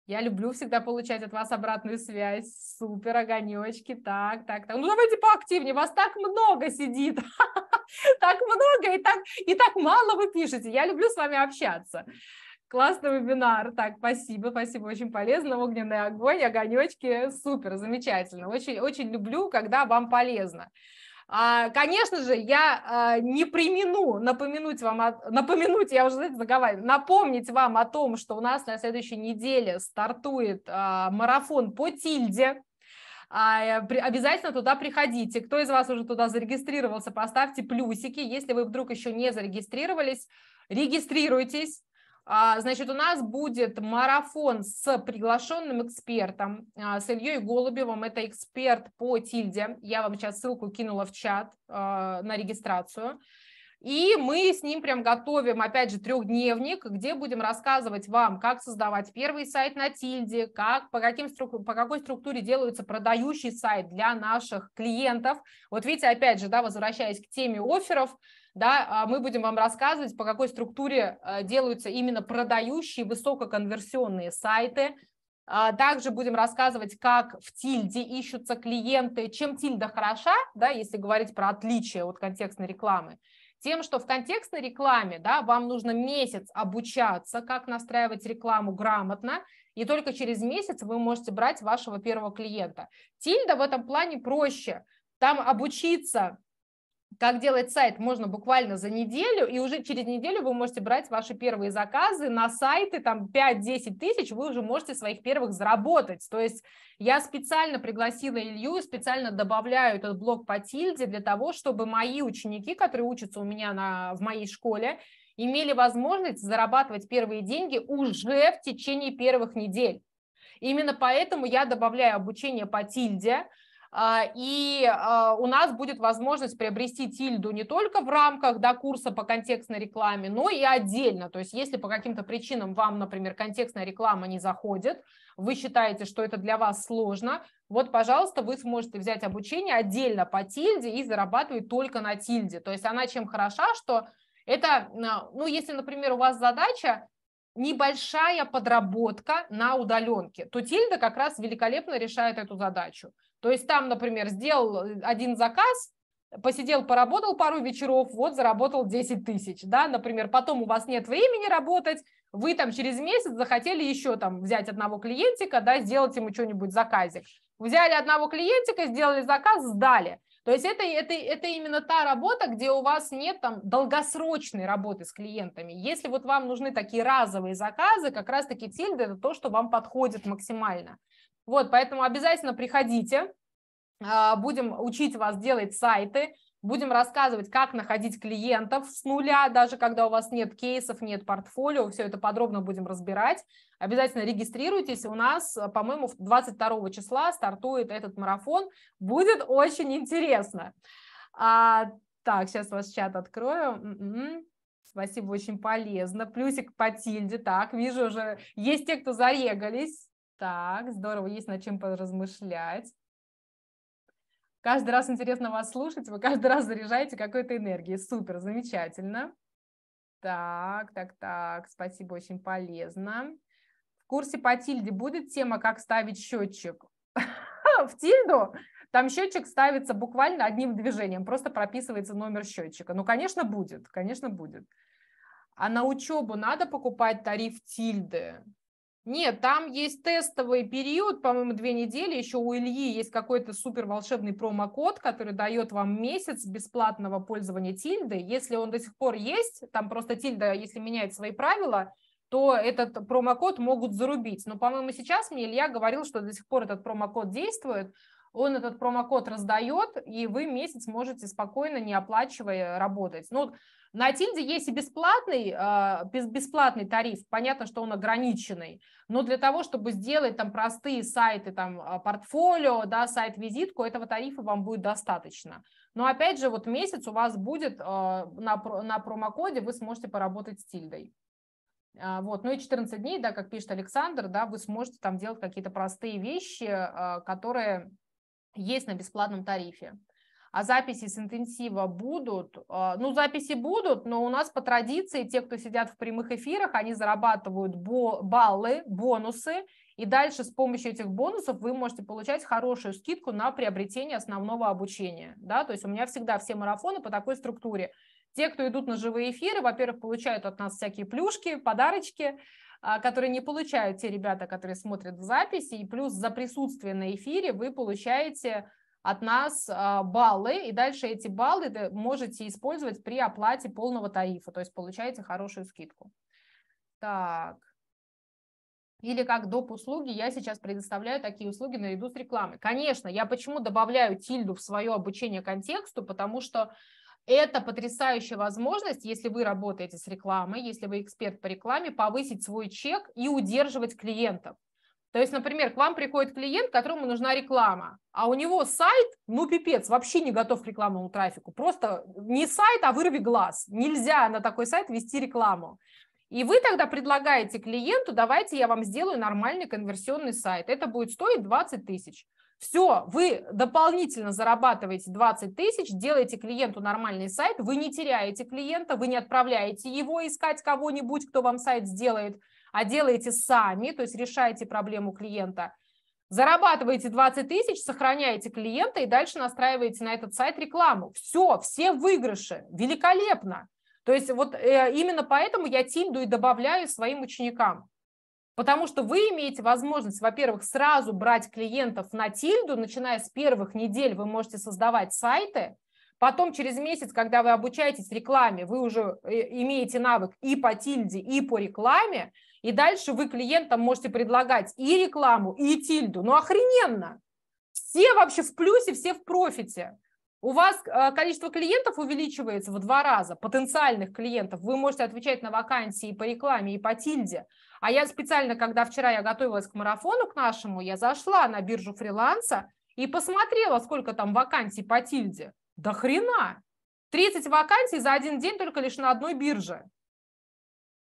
S2: Я люблю всегда получать от вас обратную связь. Супер, огонечки. Так, так, так. Ну, давайте поактивнее. Вас так много сидит. [LAUGHS] Так много и так, и так мало вы пишете. Я люблю с вами общаться. Классный вебинар. Так, спасибо, спасибо, очень полезно. Огненный огонь, огонечки, супер, замечательно. Очень, очень люблю, когда вам полезно. А, конечно же, я а, не примену напомянуть вам, о... напомянуть, я уже знаете, заговариваю, напомнить вам о том, что у нас на следующей неделе стартует а, марафон по тильде, обязательно туда приходите. Кто из вас уже туда зарегистрировался, поставьте плюсики. Если вы вдруг еще не зарегистрировались, регистрируйтесь. А, значит, у нас будет марафон с приглашенным экспертом, а, с Ильей Голубевым. Это эксперт по тильде. Я вам сейчас ссылку кинула в чат а, на регистрацию. И мы с ним прям готовим, опять же, трехдневник, где будем рассказывать вам, как создавать первый сайт на тильде, как, по, каким, по какой структуре делается продающий сайт для наших клиентов. Вот видите, опять же, да, возвращаясь к теме офферов, да, а мы будем вам рассказывать, по какой структуре э, делаются именно продающие высококонверсионные сайты. А также будем рассказывать, как в тильде ищутся клиенты, чем тильда хороша, да, если говорить про отличие от контекстной рекламы. Тем, что в контекстной рекламе да, вам нужно месяц обучаться, как настраивать рекламу грамотно, и только через месяц вы можете брать вашего первого клиента. Тильда в этом плане проще. Там обучиться как делать сайт можно буквально за неделю, и уже через неделю вы можете брать ваши первые заказы на сайты, там 5-10 тысяч, вы уже можете своих первых заработать. То есть я специально пригласила Илью, специально добавляю этот блок по тильде для того, чтобы мои ученики, которые учатся у меня на, в моей школе, имели возможность зарабатывать первые деньги уже в течение первых недель. Именно поэтому я добавляю обучение по тильде, а, и а, у нас будет возможность приобрести тильду не только в рамках да, курса по контекстной рекламе, но и отдельно. То есть если по каким-то причинам вам, например, контекстная реклама не заходит, вы считаете, что это для вас сложно, вот, пожалуйста, вы сможете взять обучение отдельно по тильде и зарабатывать только на тильде. То есть она чем хороша, что это, ну, если, например, у вас задача небольшая подработка на удаленке, то Тильда как раз великолепно решает эту задачу. То есть там, например, сделал э, один заказ, посидел, поработал пару вечеров, вот заработал 10 тысяч, да, например, потом у вас нет времени работать, вы там через месяц захотели еще там взять одного клиентика, да, сделать ему что-нибудь заказик. Взяли одного клиентика, сделали заказ, сдали. То есть это, это, это именно та работа, где у вас нет там долгосрочной работы с клиентами. Если вот вам нужны такие разовые заказы, как раз-таки тильда – это то, что вам подходит максимально. Вот, поэтому обязательно приходите, а, будем учить вас делать сайты, будем рассказывать, как находить клиентов с нуля, даже когда у вас нет кейсов, нет портфолио, все это подробно будем разбирать. Обязательно регистрируйтесь, у нас, э, по-моему, 22 числа стартует этот марафон, будет очень интересно. А, так, сейчас вас чат открою. М-м-м. Спасибо, очень полезно. Плюсик по тильде. Так, вижу уже, есть те, кто зарегались. Так, здорово, есть над чем поразмышлять. Каждый раз интересно вас слушать, вы каждый раз заряжаете какой-то энергией. Супер, замечательно. Так, так, так, спасибо, очень полезно. В курсе по тильде будет тема, как ставить счетчик? [LAUGHS] В тильду? Там счетчик ставится буквально одним движением, просто прописывается номер счетчика. Ну, конечно, будет, конечно, будет. А на учебу надо покупать тариф тильды? Нет, там есть тестовый период, по-моему, две недели. Еще у Ильи есть какой-то супер волшебный промокод, который дает вам месяц бесплатного пользования тильды. Если он до сих пор есть, там просто тильда, если меняет свои правила, то этот промокод могут зарубить. Но, по-моему, сейчас мне Илья говорил, что до сих пор этот промокод действует, он этот промокод раздает, и вы месяц можете спокойно, не оплачивая, работать. Ну, на Тильде есть и бесплатный, а, бесплатный тариф, понятно, что он ограниченный, но для того, чтобы сделать там простые сайты, там а, портфолио, да, сайт-визитку, этого тарифа вам будет достаточно. Но опять же, вот месяц у вас будет а, на, на промокоде, вы сможете поработать с Тильдой. Вот. Ну и 14 дней, да, как пишет Александр, да, вы сможете там делать какие-то простые вещи, которые есть на бесплатном тарифе. А записи с интенсива будут? А, ну, записи будут, но у нас по традиции те, кто сидят в прямых эфирах, они зарабатывают бо баллы, бонусы, и дальше с помощью этих бонусов вы можете получать хорошую скидку на приобретение основного обучения. Да? То есть у меня всегда все марафоны по такой структуре. Те, кто идут на живые эфиры, во-первых, получают от нас всякие плюшки, подарочки, а, которые не получают те ребята, которые смотрят в записи, и плюс за присутствие на эфире вы получаете от нас а, баллы, и дальше эти баллы можете использовать при оплате полного тарифа, то есть получаете хорошую скидку. Так. Или как доп. услуги, я сейчас предоставляю такие услуги наряду с рекламой. Конечно, я почему добавляю тильду в свое обучение контексту, потому что это потрясающая возможность, если вы работаете с рекламой, если вы эксперт по рекламе, повысить свой чек и удерживать клиентов. То есть, например, к вам приходит клиент, которому нужна реклама, а у него сайт, ну пипец, вообще не готов к рекламному трафику. Просто не сайт, а вырви глаз. Нельзя на такой сайт вести рекламу. И вы тогда предлагаете клиенту, давайте я вам сделаю нормальный конверсионный сайт. Это будет стоить 20 тысяч. Все, вы дополнительно зарабатываете 20 тысяч, делаете клиенту нормальный сайт, вы не теряете клиента, вы не отправляете его искать кого-нибудь, кто вам сайт сделает, а делаете сами, то есть решаете проблему клиента. Зарабатываете 20 тысяч, сохраняете клиента и дальше настраиваете на этот сайт рекламу. Все, все выигрыши, великолепно. То есть вот э, именно поэтому я тинду и добавляю своим ученикам. Потому что вы имеете возможность, во-первых, сразу брать клиентов на тильду, начиная с первых недель вы можете создавать сайты, потом через месяц, когда вы обучаетесь рекламе, вы уже э, имеете навык и по тильде, и по рекламе, и дальше вы клиентам можете предлагать и рекламу, и тильду. Ну охрененно! Все вообще в плюсе, все в профите. У вас э, количество клиентов увеличивается в два раза, потенциальных клиентов. Вы можете отвечать на вакансии и по рекламе, и по тильде. А я специально, когда вчера я готовилась к марафону к нашему, я зашла на биржу фриланса и посмотрела, сколько там вакансий по тильде. Да хрена! 30 вакансий за один день только лишь на одной бирже.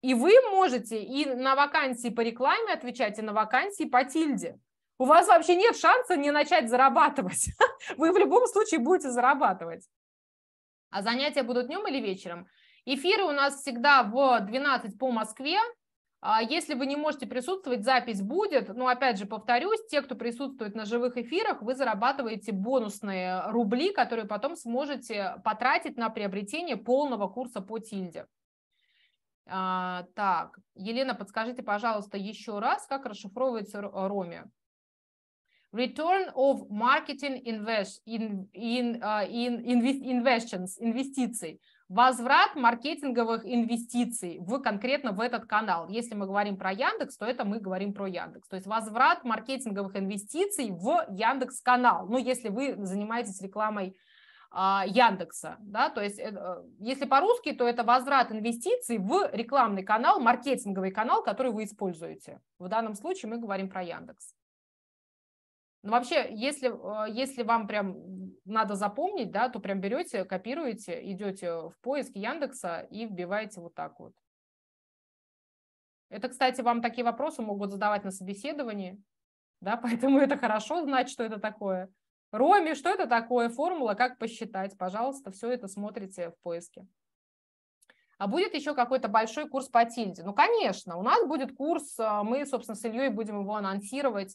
S2: И вы можете и на вакансии по рекламе отвечать, и на вакансии по тильде. У вас вообще нет шанса не начать зарабатывать. [LAUGHS] Вы в любом случае будете зарабатывать. А занятия будут днем или вечером? Эфиры у нас всегда в 12 по Москве, а если вы не можете присутствовать, запись будет. Но опять же повторюсь, те, кто присутствует на живых эфирах, вы зарабатываете бонусные рубли, которые потом сможете потратить на приобретение полного курса по тильде. А, так, Елена, подскажите, пожалуйста, еще раз, как расшифровывается э, Роме. Return of marketing invest, in, in, uh, а, in, invest, investments, инвестиций. Возврат маркетинговых инвестиций в конкретно в этот канал. Если мы говорим про Яндекс, то это мы говорим про Яндекс. То есть возврат маркетинговых инвестиций в Яндекс канал. Ну, если вы занимаетесь рекламой а, Яндекса, да, то есть э, э, если по-русски, то это возврат инвестиций в рекламный канал, маркетинговый канал, который вы используете. В данном случае мы говорим про Яндекс. Ну, вообще, если, э, если вам прям надо запомнить, да, то прям берете, копируете, идете в поиск Яндекса и вбиваете вот так вот. Это, кстати, вам такие вопросы могут задавать на собеседовании,
S1: да, [LAUGHS] поэтому это
S2: хорошо знать, что это такое. Роми, что это такое, формула, как посчитать, пожалуйста, все это смотрите в поиске. А будет еще какой-то большой курс по тильде? Ну, конечно, у нас будет курс, а мы, собственно, с Ильей будем его анонсировать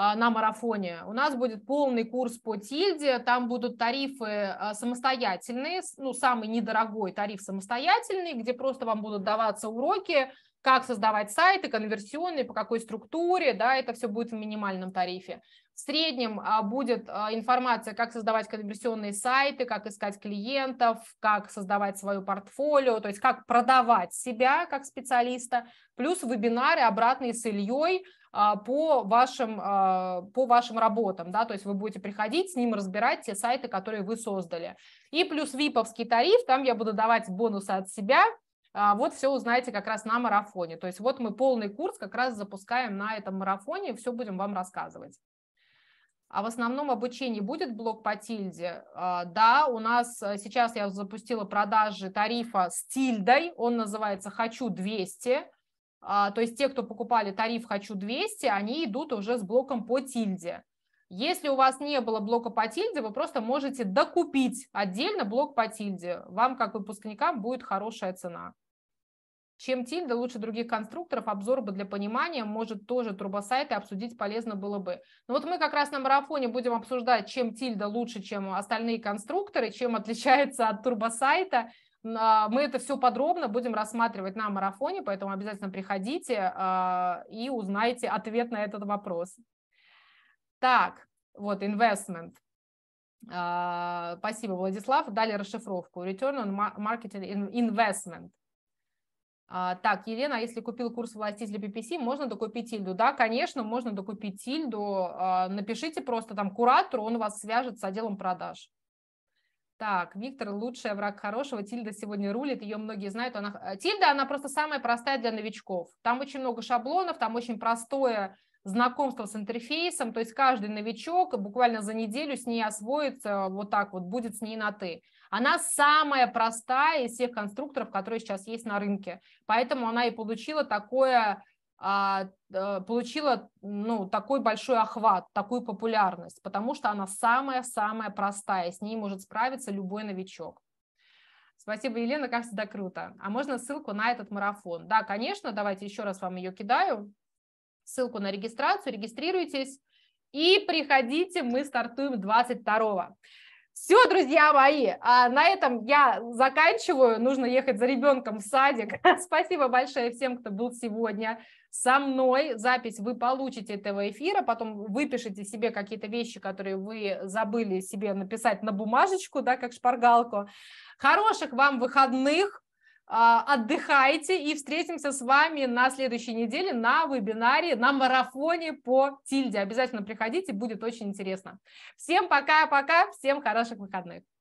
S2: а, на марафоне. У нас будет полный курс по тильде, там будут тарифы а, самостоятельные, ну, самый недорогой тариф самостоятельный, где просто вам будут даваться уроки, как создавать сайты, конверсионные, по какой структуре, да, это все будет в минимальном тарифе. В среднем а, будет информация, как создавать конверсионные сайты, как искать клиентов, как создавать свое портфолио, то есть как продавать себя как специалиста, плюс вебинары обратные с Ильей, а, по вашим, а, по вашим работам, да, то есть вы будете приходить с ним разбирать те сайты, которые вы создали. И плюс виповский тариф, там я буду давать бонусы от себя, а, вот все узнаете как раз на марафоне. То есть вот мы полный курс как раз запускаем на этом марафоне, и все будем вам рассказывать. А в основном обучении будет блок по тильде? Да, у нас э, сейчас я запустила продажи тарифа с тильдой, он называется «Хочу 200», а, то есть те, кто покупали тариф «Хочу 200», они идут уже с блоком по тильде. Если у вас не было блока по тильде, вы просто можете докупить отдельно блок по тильде. Вам, как выпускникам, будет хорошая цена. Чем тильда лучше других конструкторов, обзор бы для понимания, может тоже трубосайты обсудить полезно было бы. Но вот мы как раз на марафоне будем обсуждать, чем тильда лучше, чем остальные конструкторы, чем отличается от турбосайта – а, мы это все подробно будем рассматривать на марафоне, поэтому обязательно приходите а, и узнаете ответ на этот вопрос. Так, вот, investment. А, спасибо, Владислав. Дали расшифровку. Return on Marketing Investment. Так, Елена, а если купил курс властитель PPC, можно докупить Тильду? Да, конечно, можно докупить Тильду. Напишите просто там куратору, он вас свяжет с отделом продаж. Так, Виктор, лучший враг хорошего. Тильда сегодня рулит, ее многие знают. Она... Э, Тильда, она просто самая простая для новичков. Там очень много шаблонов, там очень простое знакомство с интерфейсом, то есть каждый новичок буквально за неделю с ней освоится, э, вот так вот, будет с ней на «ты». Она самая простая из всех конструкторов, которые сейчас есть на рынке, поэтому она и получила такое а, э, получила ну, такой большой охват, такую популярность, потому что она самая-самая простая, с ней может справиться любой новичок. Спасибо, Елена, как всегда круто. А можно ссылку на этот марафон? Да, конечно, давайте еще раз вам ее кидаю. Ссылку на регистрацию, регистрируйтесь и приходите, мы стартуем 22 -го. Все, друзья мои, а на этом я заканчиваю. Нужно ехать за ребенком в садик. [LAUGHS] Спасибо большое всем, кто был сегодня со мной. Запись вы получите этого эфира, потом выпишите себе какие-то вещи, которые вы забыли себе написать на бумажечку, да, как шпаргалку. Хороших вам выходных, а, отдыхайте и встретимся с вами на следующей неделе на вебинаре, на марафоне по тильде. Обязательно приходите,
S1: будет очень интересно. Всем пока-пока, всем хороших выходных.